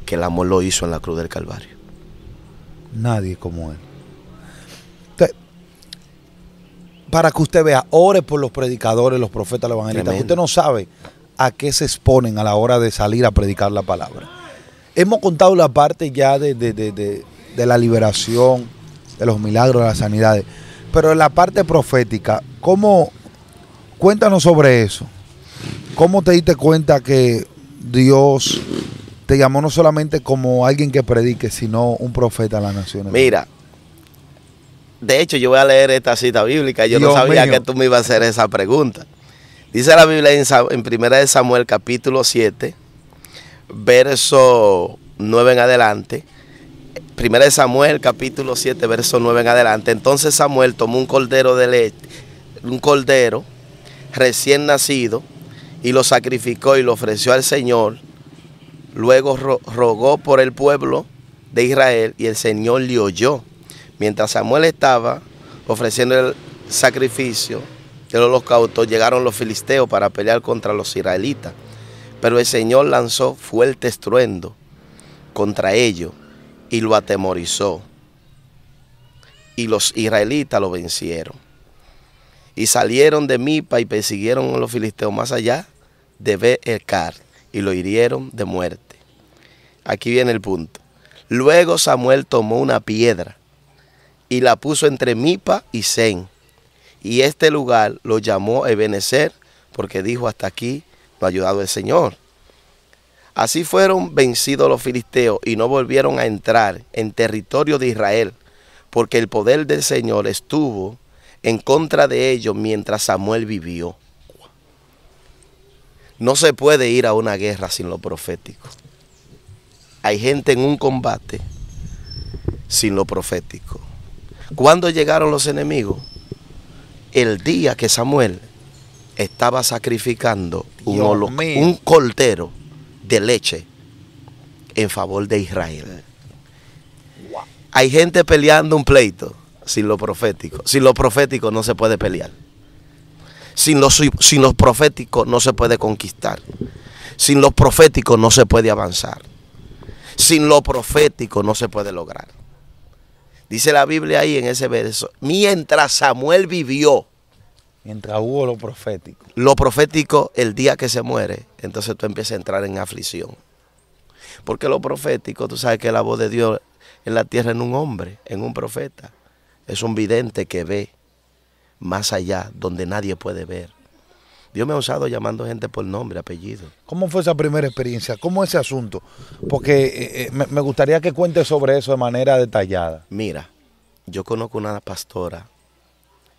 que el amor lo hizo en la cruz del Calvario. Nadie como él. para que usted vea, ore por los predicadores, los profetas, los evangelistas. Usted no sabe a qué se exponen a la hora de salir a predicar la palabra. Hemos contado la parte ya de, de la liberación, de los milagros, de las sanidades. Pero en la parte profética, ¿cómo? Cuéntanos sobre eso. ¿Cómo te diste cuenta que Dios te llamó no solamente como alguien que predique, sino un profeta a las naciones. Mira, de hecho yo voy a leer esta cita bíblica, yo no sabía que tú me ibas a hacer esa pregunta. Dice la Biblia en, 1 Primera de Samuel capítulo 7, verso 9 en adelante. Primera de Samuel capítulo 7, verso 9 en adelante. Entonces Samuel tomó un cordero de leche, un cordero recién nacido y lo sacrificó y lo ofreció al Señor Luego rogó por el pueblo de Israel y el Señor le oyó. Mientras Samuel estaba ofreciendo el sacrificio del holocausto, llegaron los filisteos para pelear contra los israelitas. Pero el Señor lanzó fuerte estruendo contra ellos y lo atemorizó. Y los israelitas lo vencieron. Y salieron de Mipa y persiguieron a los filisteos más allá de Beercar y lo hirieron de muerte. Aquí viene el punto. Luego Samuel tomó una piedra y la puso entre Mipa y Zen. Y este lugar lo llamó Ebenezer porque dijo hasta aquí lo ha ayudado el Señor. Así fueron vencidos los filisteos y no volvieron a entrar en territorio de Israel porque el poder del Señor estuvo en contra de ellos mientras Samuel vivió. No se puede ir a una guerra sin lo profético hay gente en un combate sin lo profético. ¿Cuándo llegaron los enemigos? El día que Samuel estaba sacrificando un, coltero de leche en favor de Israel. Hay gente peleando un pleito sin lo profético. Sin lo profético no se puede pelear. Sin lo, sin lo profético no se puede conquistar. Sin lo profético no se puede avanzar. Sin lo profético no se puede lograr. Dice la Biblia ahí en ese verso, mientras Samuel vivió, mientras hubo lo profético. Lo profético el día que se muere, entonces tú empiezas a entrar en aflicción. Porque lo profético, tú sabes que la voz de Dios en la tierra en un hombre, en un profeta, es un vidente que ve más allá donde nadie puede ver. Dios me ha usado llamando gente por nombre, apellido. ¿Cómo fue esa primera experiencia? ¿Cómo ese asunto? Porque eh, eh, me, gustaría que cuentes sobre eso de manera detallada. Mira, yo conozco una pastora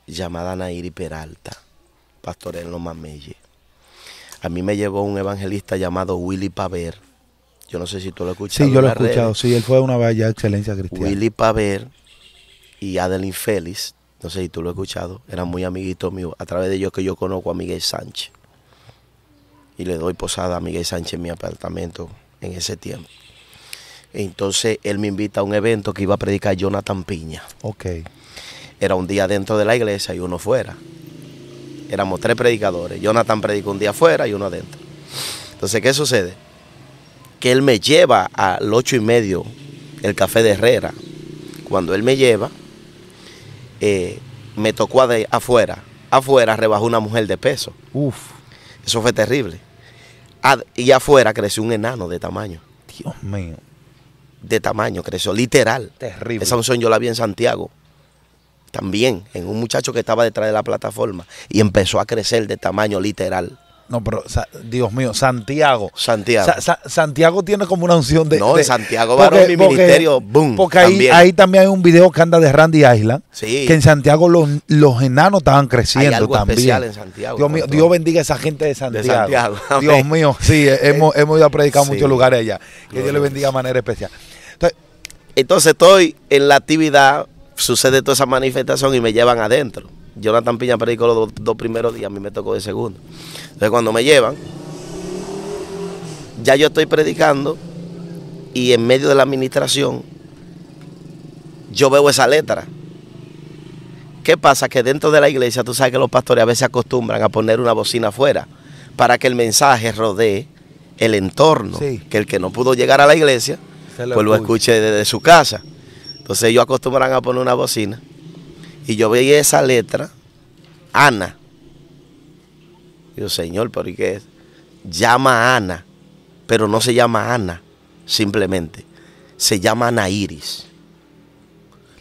llamada Nairi Peralta, pastora en Los A mí me llevó un evangelista llamado Willy Paver. Yo no sé si tú lo escuchaste. Sí, yo lo he escuchado. Sí, él fue una bella excelencia cristiana. Willy Paver y Adeline Félix sé si tú lo has escuchado, era muy amiguito mío, a través de ellos que yo conozco a Miguel Sánchez. Y le doy posada a Miguel Sánchez en mi apartamento en ese tiempo. Entonces él me invita a un evento que iba a predicar Jonathan Piña. Ok. Era un día dentro de la iglesia y uno fuera. Éramos tres predicadores. Jonathan predicó un día fuera y uno adentro. Entonces, ¿qué sucede? Que él me lleva al ocho y medio, el café de Herrera. Cuando él me lleva, eh, me tocó de afuera. Afuera rebajó una mujer de peso. Uf. Eso fue terrible. y afuera creció un enano de tamaño. Dios mío. De tamaño creció, literal. Terrible. Esa unción yo la vi en Santiago. También, en un muchacho que estaba detrás de la plataforma. Y empezó a crecer de tamaño literal. No, pero Dios mío, Santiago. Santiago. Santiago tiene como una unción de. No, de, Santiago Barón mi ministerio. boom, porque ahí también. ahí también hay un video que anda de Randy Island. Que en Santiago los, enanos estaban creciendo hay algo Especial en Santiago. Dios bendiga a esa gente de Santiago. Dios mío, sí, hemos, ido a predicar muchos lugares allá. Que Dios le bendiga de manera especial. Entonces estoy en la actividad, sucede toda esa manifestación y me llevan adentro Jonathan Piña predicó los dos, primeros días, a mí me tocó de segundo. Entonces cuando me llevan, ya yo estoy predicando y en medio de la administración yo veo esa letra. ¿Qué pasa? Que dentro de la iglesia, tú sabes que los pastores a veces acostumbran a poner una bocina afuera para que el mensaje rodee el entorno. Que el que no pudo llegar a la iglesia, pues lo escuche desde su casa. Entonces ellos acostumbran a poner una bocina y yo veía esa letra, Ana. Y yo, Señor, ¿por qué es? Llama Ana, pero no se llama Ana, simplemente. Se llama Ana Iris.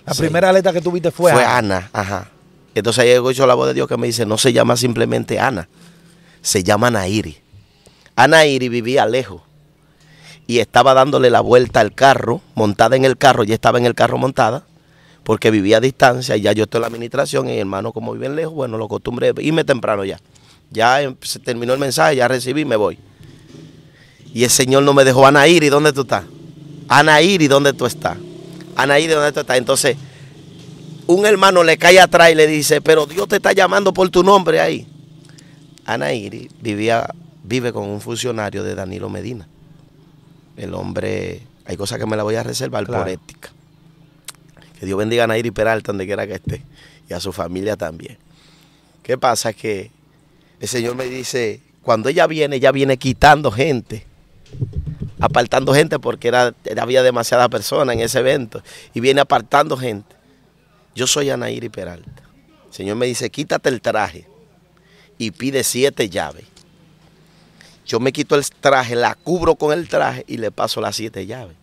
La primera letra que tuviste fue, fue Ana. ajá. Entonces ahí escucho la voz de Dios que me dice, no se llama simplemente Ana, se llama Ana Iris. Ana Iris vivía lejos y estaba dándole la vuelta al carro, montada en el carro, ya estaba en el carro montada porque vivía a distancia, y ya yo estoy en la administración y hermano como viven lejos, bueno, lo costumbre es irme temprano ya. Ya em, se terminó el mensaje, ya recibí, me voy. Y el Señor no me dejó, Anaíri, ¿dónde tú estás? Anaíri, ¿dónde tú estás? Anaíri, ¿dónde tú estás? Entonces, un hermano le cae atrás y le dice, pero Dios te está llamando por tu nombre ahí. Anaíri vivía, vive con un funcionario de Danilo Medina. El hombre, hay cosas que me la voy a reservar por ética. Que Dios bendiga a Nairi Peralta donde quiera que esté y a su familia también. ¿Qué pasa? Que el Señor me dice, cuando ella viene, ella viene quitando gente, apartando gente porque era, había demasiada persona en ese evento y viene apartando gente. Yo soy y Peralta. El Señor me dice, quítate el traje y pide siete llaves. Yo me quito el traje, la cubro con el traje y le paso las siete llaves.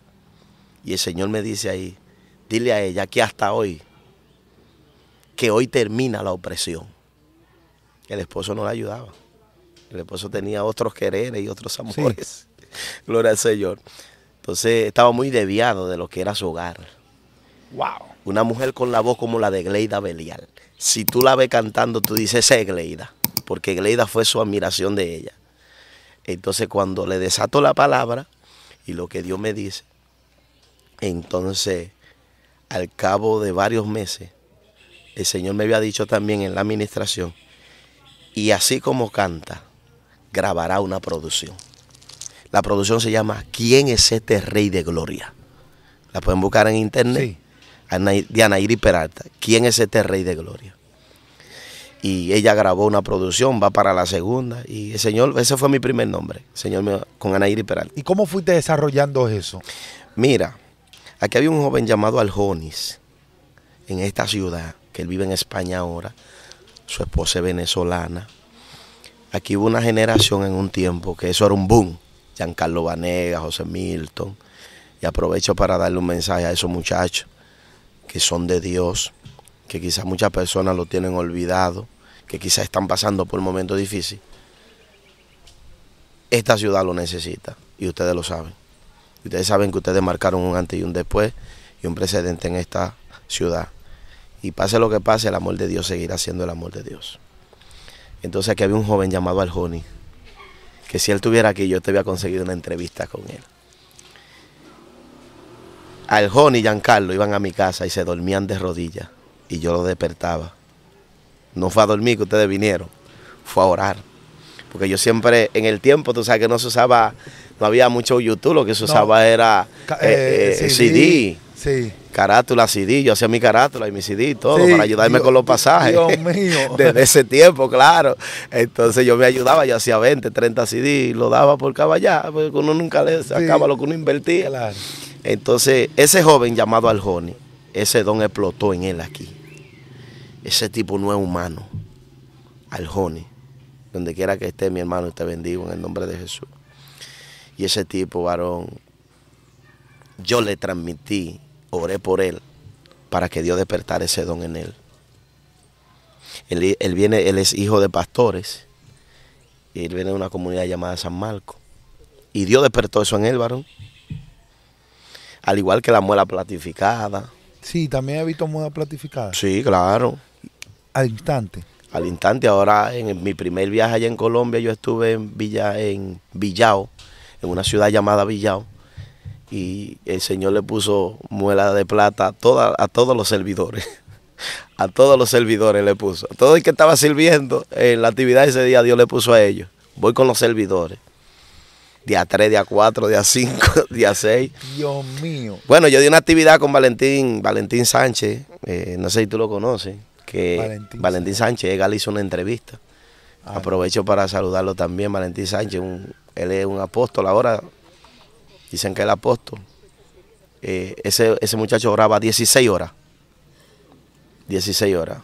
Y el Señor me dice ahí, Dile a ella que hasta hoy, que hoy termina la opresión. El esposo no la ayudaba. El esposo tenía otros quereres y otros amores. Gloria al Señor. Entonces estaba muy deviado de lo que era su hogar. Wow. Una mujer con la voz como la de Gleida Belial. Si tú la ves cantando, tú dices, esa es Gleida, porque Gleida fue su admiración de ella. Entonces cuando le desato la palabra y lo que Dios me dice, entonces al cabo de varios meses, el Señor me había dicho también en la administración, y así como canta, grabará una producción. La producción se llama ¿Quién es este rey de gloria? La pueden buscar en internet. Sí. De Anaíri Peralta. ¿Quién es este rey de gloria? Y ella grabó una producción, va para la segunda. Y el señor, ese fue mi primer nombre, señor con Anaíri Peralta. ¿Y cómo fuiste desarrollando eso? Mira, Aquí había un joven llamado Aljonis en esta ciudad, que él vive en España ahora, su esposa es venezolana. Aquí hubo una generación en un tiempo que eso era un boom. Giancarlo Vanega, José Milton. Y aprovecho para darle un mensaje a esos muchachos que son de Dios, que quizás muchas personas lo tienen olvidado, que quizás están pasando por un momento difícil. Esta ciudad lo necesita y ustedes lo saben. Ustedes saben que ustedes marcaron un antes y un después y un precedente en esta ciudad. Y pase lo que pase, el amor de Dios seguirá siendo el amor de Dios. Entonces aquí había un joven llamado Aljoni, que si él estuviera aquí yo te había conseguido una entrevista con él. Aljoni y Giancarlo iban a mi casa y se dormían de rodillas y yo lo despertaba. No fue a dormir que ustedes vinieron, fue a orar. Porque yo siempre, en el tiempo, tú sabes que no se usaba no había mucho YouTube, lo que se usaba era CD. Eh, eh, eh, carátula, CD, yo hacía mi carátula y mi CD todo para ayudarme con los pasajes. Dios mío. Desde ese tiempo, claro. Entonces yo me ayudaba, yo hacía 20, 30 CD, lo daba por caballar, porque uno nunca le sacaba lo que uno invertía. Entonces, ese joven llamado Aljoni, ese don explotó en él aquí. Ese tipo no es humano. Aljoni. Donde quiera que esté, mi hermano, esté bendigo en el nombre de Jesús. Y ese tipo, varón, yo le transmití, oré por él, para que Dios despertara ese don en él. Él, viene, él es hijo de pastores, y él viene de una comunidad llamada San Marco. Y Dios despertó eso en él, varón. Al igual que la muela platificada. Sí, también he visto muela platificada. Sí, claro. Al instante. Al instante. Ahora, en mi primer viaje allá en Colombia, yo estuve en, Villa, en Villao, en una ciudad llamada Villao. Y el Señor le puso muela de plata a, toda, a todos los servidores. a todos los servidores le puso. todo el que estaba sirviendo en la actividad ese día, Dios le puso a ellos. Voy con los servidores. Día 3, día 4, día 5, día 6. Dios mío. Bueno, yo di una actividad con Valentín, Valentín Sánchez, eh, no sé si tú lo conoces, que Valentín, Sánchez, él hizo una entrevista Ah. Aprovecho para saludarlo también, Valentín Sánchez. él es un apóstol ahora. Dicen que es el apóstol. Eh, ese, muchacho oraba 16 horas. 16 horas.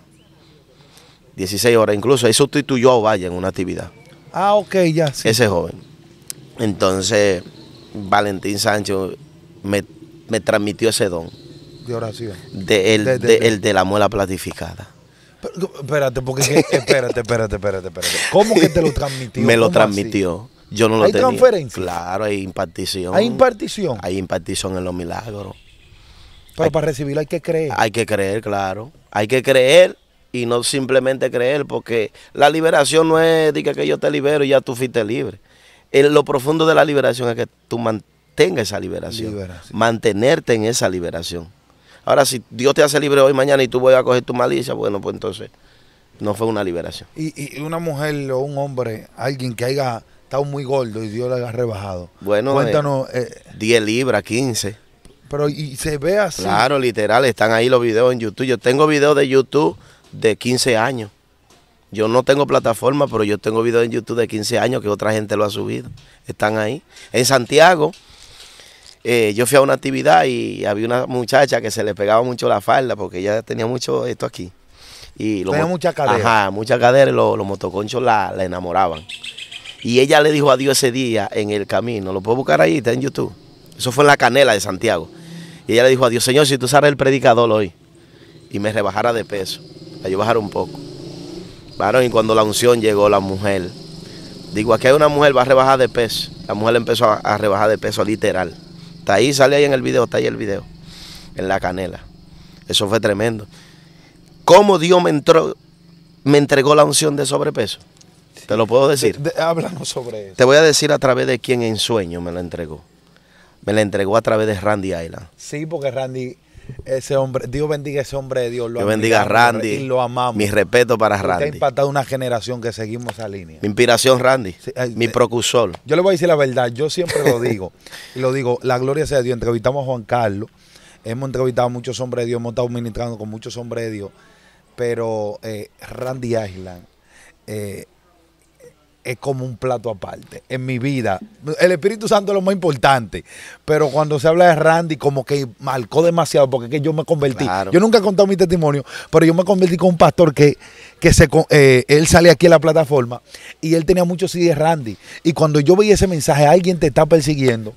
16 horas. Incluso él sustituyó a Ovalla en una actividad. Ah, ok, ya. Sí. Ese joven. Entonces, Valentín Sánchez me, transmitió ese don. De oración. el de la muela platificada espérate, porque espérate, espérate, espérate, ¿Cómo que te lo transmitió? Me lo transmitió. Yo no lo ¿Hay tenía. Claro, hay impartición. ¿Hay impartición? Hay impartición en los milagros. Pero para recibirlo hay que creer. Hay que creer, claro. Hay que creer y no simplemente creer, porque la liberación no es diga que yo te libero y ya tú fuiste libre. lo profundo de la liberación es que tú mantengas esa liberación. Mantenerte en esa liberación. Ahora, si Dios te hace libre hoy, mañana y tú voy a coger tu malicia, bueno, pues entonces no fue una liberación. Y, una mujer o un hombre, alguien que haya estado muy gordo y Dios le haya rebajado. Bueno, cuéntanos. 10 eh, eh, libras, 15. Pero y se ve así. Claro, literal, están ahí los videos en YouTube. Yo tengo videos de YouTube de 15 años. Yo no tengo plataforma, pero yo tengo videos en YouTube de 15 años que otra gente lo ha subido. Están ahí. En Santiago, eh, yo fui a una actividad y había una muchacha que se le pegaba mucho la falda porque ella tenía mucho esto aquí. Y tenía mucha caderas. Ajá, mucha cadera los, motoconchos la, enamoraban. Y ella le dijo adiós ese día en el camino. Lo puedo buscar ahí, está en YouTube. Eso fue en la canela de Santiago. Y ella le dijo adiós, Señor, si tú sales el predicador hoy y me rebajara de peso, a yo bajar un poco. y cuando la unción llegó, la mujer, digo, aquí hay una mujer, va a rebajar de peso. La mujer empezó a rebajar de peso, literal ahí, sale ahí en el video, está ahí el video. En la canela. Eso fue tremendo. ¿Cómo Dios me entró, me entregó la unción de sobrepeso? Te lo puedo decir. háblanos sobre eso. Te voy a decir a través de quien en sueño me la entregó. Me la entregó a través de Randy Island. Sí, porque Randy ese hombre, Dios bendiga a ese hombre de Dios. Lo Dios bendiga a Randy. Y lo amamos. Mi respeto para Randy. Te ha impactado una generación que seguimos esa línea. Mi inspiración, Randy. mi eh, procursor. Yo le voy a decir la verdad, yo siempre lo digo. y lo digo, la gloria sea de Dios. Entrevistamos a Juan Carlos, hemos entrevistado a muchos hombres de Dios, hemos estado ministrando con muchos hombres de Dios. Pero eh, Randy Island. Eh, es como un plato aparte en mi vida. El Espíritu Santo es lo más importante, pero cuando se habla de Randy, como que marcó demasiado, porque es que yo me convertí. Yo nunca he contado mi testimonio, pero yo me convertí con un pastor que que se, eh, él sale aquí a la plataforma y él tenía muchos ideas Randy. Y cuando yo veía ese mensaje, alguien te está persiguiendo,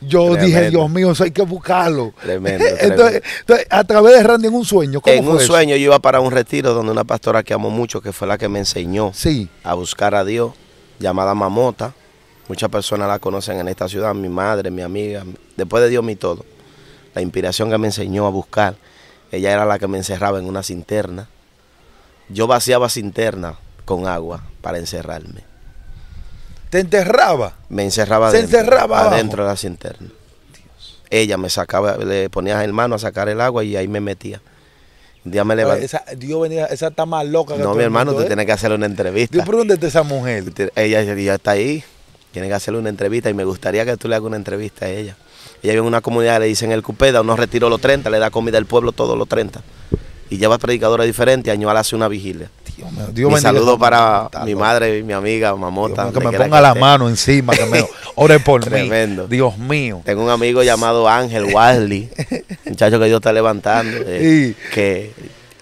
yo dije, Dios mío, eso hay que buscarlo. Tremendo, Entonces, a través de Randy en un sueño, ¿cómo En un sueño yo iba para un retiro donde una pastora que amo mucho, que fue la que me enseñó sí. a buscar a Dios, llamada Mamota. Muchas personas la conocen en esta ciudad, mi madre, mi amiga, después de Dios mi todo. La inspiración que me enseñó a buscar. Ella era la que me encerraba en una cinterna yo vaciaba cinterna con agua para encerrarme. ¿Te enterraba? Me encerraba ¿Se de la cinterna. Ella me sacaba, le ponía el mano a sacar el agua y ahí me metía. Un día me levanté. Esa, Dios venía, esa está más loca No, mi hermano, tú ¿eh? tienes que hacerle una entrevista. ¿Por dónde está esa mujer. Ella, ya está ahí. Tiene que hacerle una entrevista y me gustaría que tú le hagas una entrevista a ella. Ella vive en una comunidad, le dicen el CUPEDA, uno retiro los 30, le da comida al pueblo todos los 30 y lleva predicadores diferentes, Añual hace una vigilia. Dios mío, saludo para mi madre y mi amiga Mamota. que me ponga la mano encima, que me ore por Tremendo. Dios mío. Tengo un amigo llamado Ángel Wasley, muchacho que Dios está levantando, eh, que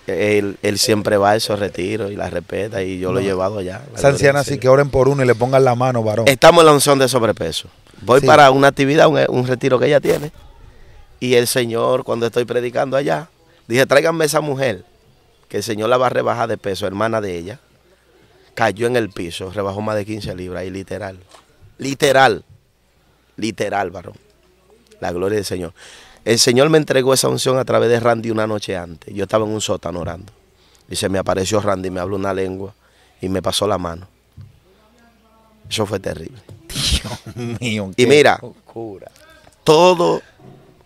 él, siempre va a esos retiros y la respeta y yo lo he llevado allá. Esa anciana así que oren por uno y le pongan la mano, varón. Estamos en la unción de sobrepeso. Voy para una actividad, un retiro que ella tiene. Y el Señor, cuando estoy predicando allá, Dije, tráiganme esa mujer, que el señor la va a rebajar de peso, hermana de ella. Cayó en el piso, rebajó más de 15 libras y literal. Literal. Literal, varón. La gloria del Señor. El Señor me entregó esa unción a través de Randy una noche antes. Yo estaba en un sótano orando. Y se me apareció Randy, me habló una lengua y me pasó la mano. Eso fue terrible. Dios mío. y mira, todo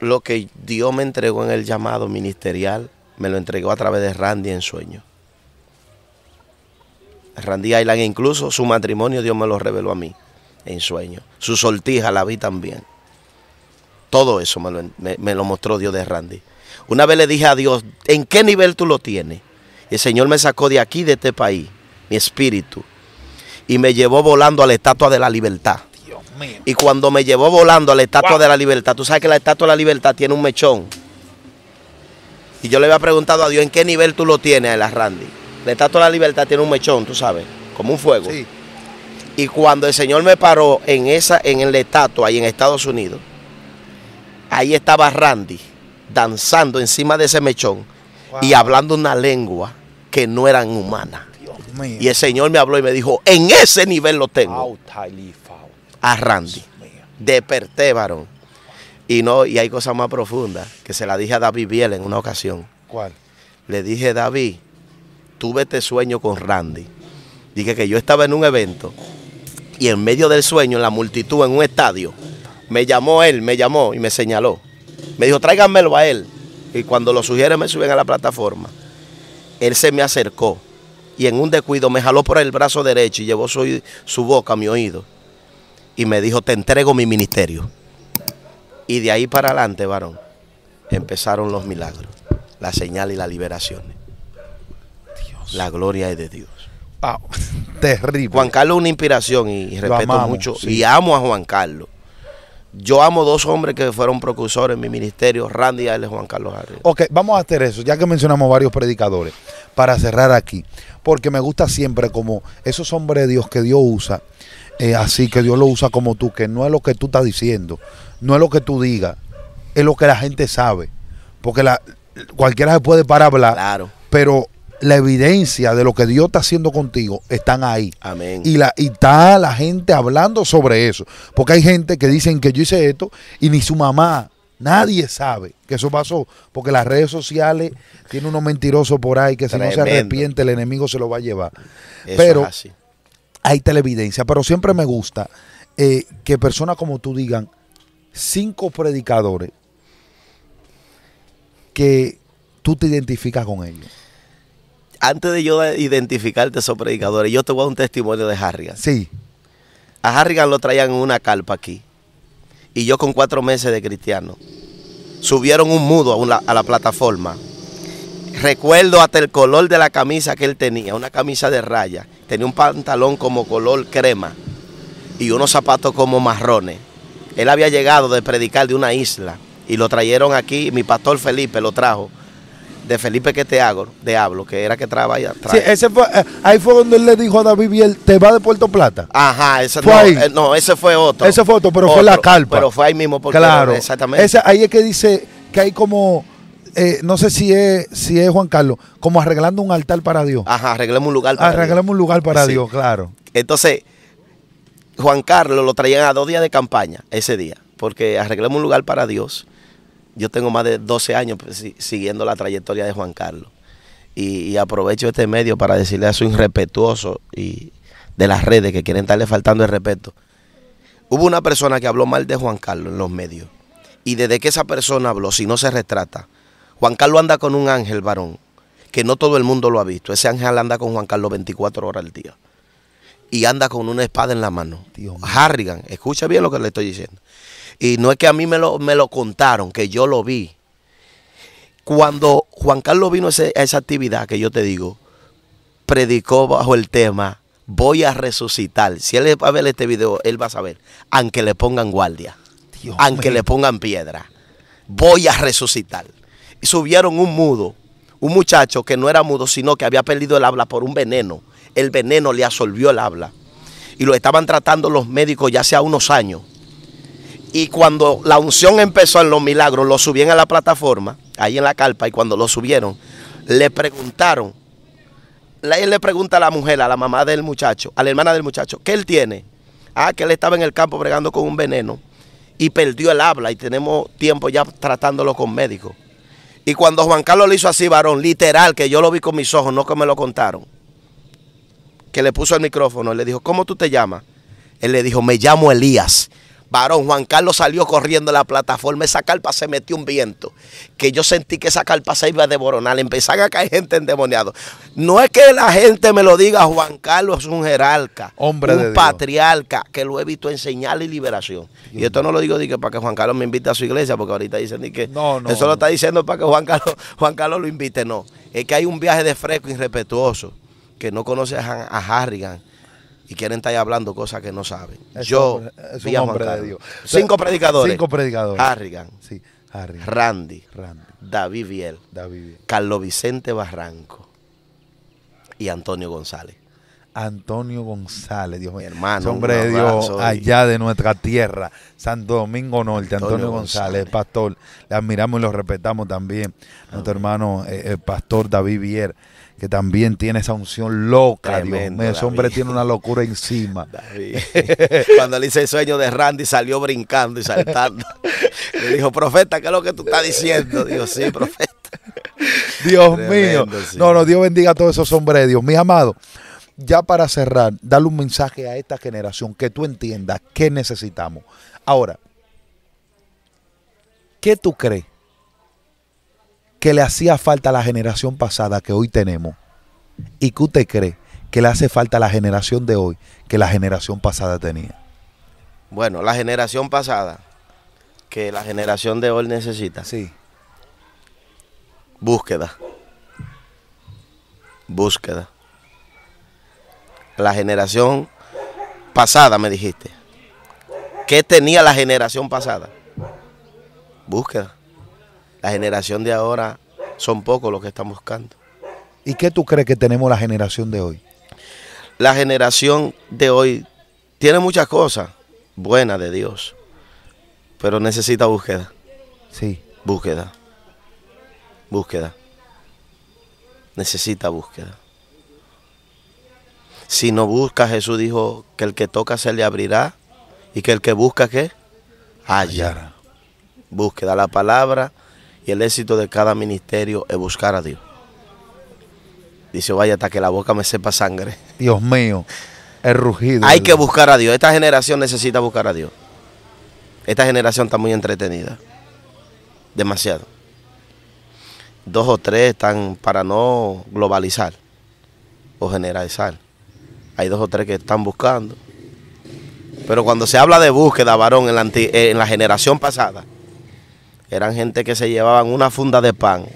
lo que Dios me entregó en el llamado ministerial, me lo entregó a través de Randy en sueño. Randy Island, incluso su matrimonio, Dios me lo reveló a mí en sueño. Su sortija la vi también. Todo eso me lo, lo mostró Dios de Randy. Una vez le dije a Dios, ¿en qué nivel tú lo tienes? el Señor me sacó de aquí, de este país, mi espíritu, y me llevó volando a la estatua de la libertad. Y cuando me llevó volando a la Estatua de la Libertad, tú sabes que la Estatua de la Libertad tiene un mechón. Y yo le había preguntado a Dios en qué nivel tú lo tienes a la Randy. La Estatua de la Libertad tiene un mechón, tú sabes, como un fuego. Y cuando el Señor me paró en esa, en la estatua ahí en Estados Unidos, ahí estaba Randy danzando encima de ese mechón y hablando una lengua que no era humana. Y el Señor me habló y me dijo, en ese nivel lo tengo a Randy. Desperté, varón. Y no, y hay cosas más profundas que se la dije a David Biel en una ocasión. ¿Cuál? Le dije, David, tuve este sueño con Randy. Dije que yo estaba en un evento y en medio del sueño, en la multitud, en un estadio, me llamó él, me llamó y me señaló. Me dijo, tráiganmelo a él. Y cuando lo sugiere me suben a la plataforma. Él se me acercó y en un descuido me jaló por el brazo derecho y llevó su, su boca a mi oído y me dijo, te entrego mi ministerio. Y de ahí para adelante, varón, empezaron los milagros, la señal y la liberación. La gloria es de Dios. Terrible. Juan Carlos es una inspiración y respeto mucho. Y amo a Juan Carlos. Yo amo dos hombres que fueron precursores en mi ministerio, Randy y y Juan Carlos Arriba. Ok, vamos a hacer eso, ya que mencionamos varios predicadores, para cerrar aquí, porque me gusta siempre como esos hombres de Dios que Dios usa, eh, así, que Dios lo usa como tú, que no es lo que tú estás diciendo, no es lo que tú digas, es lo que la gente sabe. Porque la, cualquiera se puede a hablar, pero la evidencia de lo que Dios está haciendo contigo están ahí. Amén. Y, la, y está la gente hablando sobre eso. Porque hay gente que dicen que yo hice esto y ni su mamá, nadie sabe que eso pasó. Porque las redes sociales tienen unos mentirosos por ahí que si no se arrepiente el enemigo se lo va a llevar. Pero hay televidencia, pero siempre me gusta eh, que personas como tú digan, cinco predicadores que tú te identificas con ellos. Antes de yo identificarte esos predicadores, yo te voy a dar un testimonio de Harrigan. Sí. A Harrigan lo traían en una calpa aquí. Y yo con cuatro meses de cristiano. Subieron un mudo a la plataforma Recuerdo hasta el color de la camisa que él tenía, una camisa de raya. Tenía un pantalón como color crema y unos zapatos como marrones. Él había llegado de predicar de una isla y lo trajeron aquí. Mi pastor Felipe lo trajo. De Felipe que te hago, de hablo, que era que trabaja. Sí, ese fue, eh, ahí fue donde él le dijo a David Biel, te va de Puerto Plata. Ajá, ese fue eh, no, ese fue otro. Ese fue otro, pero fue la calpa. Pero fue ahí mismo porque claro, exactamente. ahí es que dice que hay como eh, no sé si es, si es Juan Carlos, como arreglando un altar para Dios. Ajá, arreglamos un lugar para Dios. Arreglamos un lugar para Dios, claro. Entonces, Juan Carlos lo traían a dos días de campaña ese día, porque arreglamos un lugar para Dios. Yo tengo más de 12 años pues, siguiendo la trayectoria de Juan Carlos. Y, y aprovecho este medio para decirle a su irrespetuoso y de las redes que quieren estarle faltando el respeto. Hubo una persona que habló mal de Juan Carlos en los medios. Y desde que esa persona habló, si no se retrata, Juan Carlos anda con un ángel varón, que no todo el mundo lo ha visto. Ese ángel anda con Juan Carlos 24 horas al día. Y anda con una espada en la mano. Harrigan, escucha bien lo que le estoy diciendo. Y no es que a mí me lo, me lo contaron, que yo lo vi. Cuando Juan Carlos vino a, esa actividad que yo te digo, predicó bajo el tema, voy a resucitar. Si él va a ver este video, él va a saber, aunque le pongan guardia, aunque le pongan piedra, voy a resucitar subieron un mudo, un muchacho que no era mudo, sino que había perdido el habla por un veneno. El veneno le absorbió el habla. Y lo estaban tratando los médicos ya hace unos años. Y cuando la unción empezó en los milagros, lo subían a la plataforma, ahí en la carpa, y cuando lo subieron, le preguntaron, él le pregunta a la mujer, a la mamá del muchacho, a la hermana del muchacho, ¿qué él tiene? Ah, que él estaba en el campo bregando con un veneno y perdió el habla y tenemos tiempo ya tratándolo con médicos. Y cuando Juan Carlos lo hizo así, varón, literal, que yo lo vi con mis ojos, no que me lo contaron, que le puso el micrófono, y le dijo, ¿cómo tú te llamas? Él le dijo, me llamo Elías varón, Juan Carlos salió corriendo a la plataforma, esa carpa se metió un viento, que yo sentí que esa carpa se iba a devoronar, empezaron a caer gente endemoniada. No es que la gente me lo diga, Juan Carlos es un jerarca, Hombre un patriarca, que lo he visto en señal y liberación. y esto no lo digo para que Juan Carlos me invite a su iglesia, porque ahorita dicen que no, eso lo está diciendo para que Juan Carlos, Juan Carlos lo invite, no. Es que hay un viaje de fresco irrespetuoso que no conoce a, a Harrigan y quieren estar hablando cosas que no saben. Yo, un hombre de Dios. Cinco predicadores. Cinco predicadores. Harrigan. Sí, Harrigan. Randy. Randy. David Biel, David Carlos Vicente Barranco. Y Antonio González. Antonio González, Dios mío. Mi hermano. Hombre de Dios, allá de nuestra tierra, Santo Domingo Norte, Antonio, González, pastor. Le admiramos y lo respetamos también. Nuestro hermano, eh, el pastor David Biel que también tiene esa unción loca. Dios ese hombre tiene una locura encima. Cuando le hice el sueño de Randy, salió brincando y saltando. Le dijo, profeta, ¿qué es lo que tú estás diciendo? Digo, sí, profeta. Dios mío. No, no, Dios bendiga a todos esos hombres, Dios. Mi amado, ya para cerrar, dale un mensaje a esta generación que tú entiendas qué necesitamos. Ahora, ¿qué tú crees que le hacía falta a la generación pasada que hoy tenemos. ¿Y qué usted cree que le hace falta a la generación de hoy que la generación pasada tenía? Bueno, la generación pasada que la generación de hoy necesita. Sí. Búsqueda. Búsqueda. La generación pasada, me dijiste. ¿Qué tenía la generación pasada? Búsqueda la generación de ahora son pocos los que están buscando. ¿Y qué tú crees que tenemos la generación de hoy? La generación de hoy tiene muchas cosas buenas de Dios, pero necesita búsqueda. Sí. Búsqueda. Búsqueda. Necesita búsqueda. Si no busca, Jesús dijo que el que toca se le abrirá y que el que busca, ¿qué? Hallará. Búsqueda. La palabra y el éxito de cada ministerio es buscar a Dios. Dice, vaya, hasta que la boca me sepa sangre. Dios mío, el rugido. Hay que buscar a Dios. Esta generación necesita buscar a Dios. Esta generación está muy entretenida. Demasiado. Dos o tres están para no globalizar o generalizar. Hay dos o tres que están buscando. Pero cuando se habla de búsqueda, varón, en la, eh, en la generación pasada, eran gente que se llevaban una funda de pan,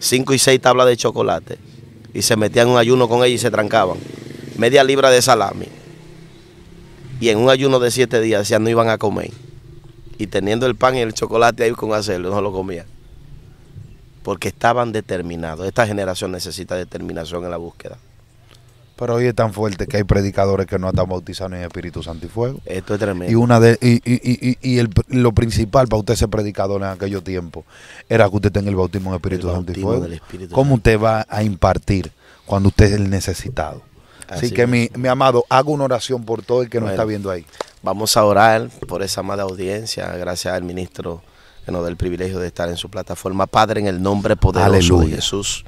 cinco y seis tablas de chocolate, y se metían en un ayuno con ellos y se trancaban. Media libra de salami. Y en un ayuno de siete días decían no iban a comer. Y teniendo el pan y el chocolate ahí con hacerlo, no lo comían. Porque estaban determinados. Esta generación necesita determinación en la búsqueda. Pero hoy es tan fuerte que hay predicadores que no están bautizados en Espíritu Santo y Fuego. Esto es tremendo. Y, una de, y, y, y, y lo principal para usted ser predicador en aquellos tiempos era que usted tenga el bautismo en Espíritu Santo y Fuego. ¿Cómo usted va a impartir cuando usted es el necesitado? Así, que, mi, mi, amado, hago una oración por todo el que nos está viendo ahí. Vamos a orar por esa amada audiencia. Gracias al ministro que nos da el privilegio de estar en su plataforma. Padre, en el nombre poderoso de Jesús,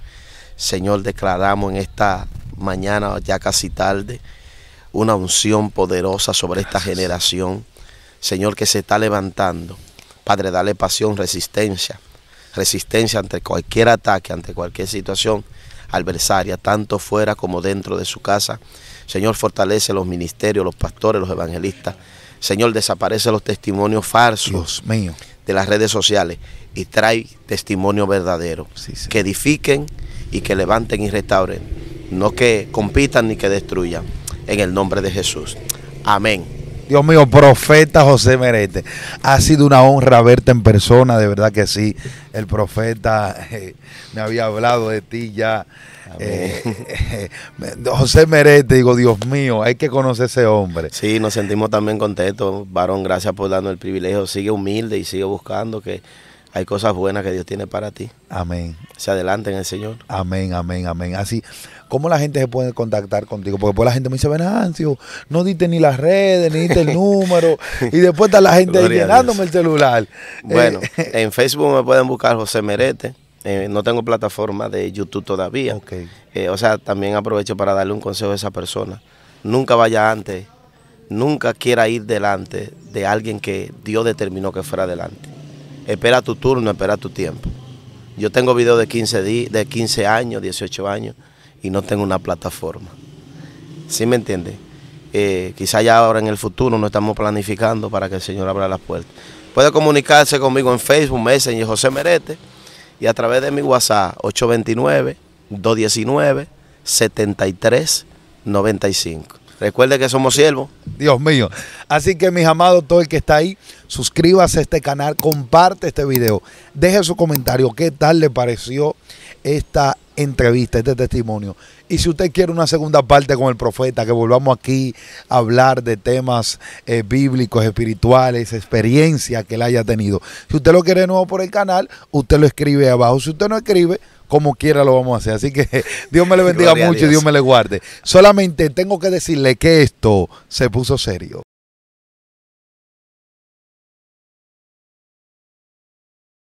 Señor, declaramos en esta mañana ya casi tarde, una unción poderosa sobre esta generación, Señor, que se está levantando. Padre, dale pasión, resistencia, resistencia ante cualquier ataque, ante cualquier situación adversaria, tanto fuera como dentro de su casa. Señor, fortalece los ministerios, los pastores, los evangelistas. Señor, desaparece los testimonios falsos de las redes sociales y trae testimonio verdadero. Que edifiquen y que levanten y restauren no que compitan ni que destruyan. En el nombre de Jesús. Amén. Dios mío, profeta José Merete. Ha sido una honra verte en persona, de verdad que sí. El profeta eh, me había hablado de ti ya. Eh, eh, José Merete, digo, Dios mío, hay que conocer ese hombre. Sí, nos sentimos también contentos, varón, gracias por darnos el privilegio. Sigue humilde y sigue buscando que hay cosas buenas que Dios tiene para ti. Amén. Se adelante en el Señor. Amén, amén, amén. Así, ¿Cómo la gente se puede contactar contigo? Porque después la gente me dice, Venancio, no diste ni las redes, ni diste el número. y después está la gente llenándome el celular. Bueno, eh, en Facebook me pueden buscar José Merete. Eh, no tengo plataforma de YouTube todavía. Okay. Eh, o sea, también aprovecho para darle un consejo a esa persona. Nunca vaya antes, nunca quiera ir delante de alguien que Dios determinó que fuera delante. Espera tu turno, espera tu tiempo. Yo tengo videos de 15, de 15 años, 18 años, y no tengo una plataforma. ¿Sí me entiende? Eh, quizá ya ahora en el futuro no estamos planificando para que el Señor abra las puertas. Puede comunicarse conmigo en Facebook, Messenger, José Merete, y a través de mi WhatsApp, 829-219-7395. Recuerde que somos siervos. Dios mío. Así que mis amados, todo el que está ahí, suscríbase a este canal, comparte este video, deje su comentario, qué tal le pareció esta entrevista, este testimonio. Y si usted quiere una segunda parte con el profeta, que volvamos aquí a hablar de temas eh, bíblicos, espirituales, experiencias que él haya tenido. Si usted lo quiere de nuevo por el canal, usted lo escribe abajo. Si usted no escribe, como quiera lo vamos a hacer. Así que Dios me le bendiga mucho y Dios me le guarde. Solamente tengo que decirle que esto se puso serio.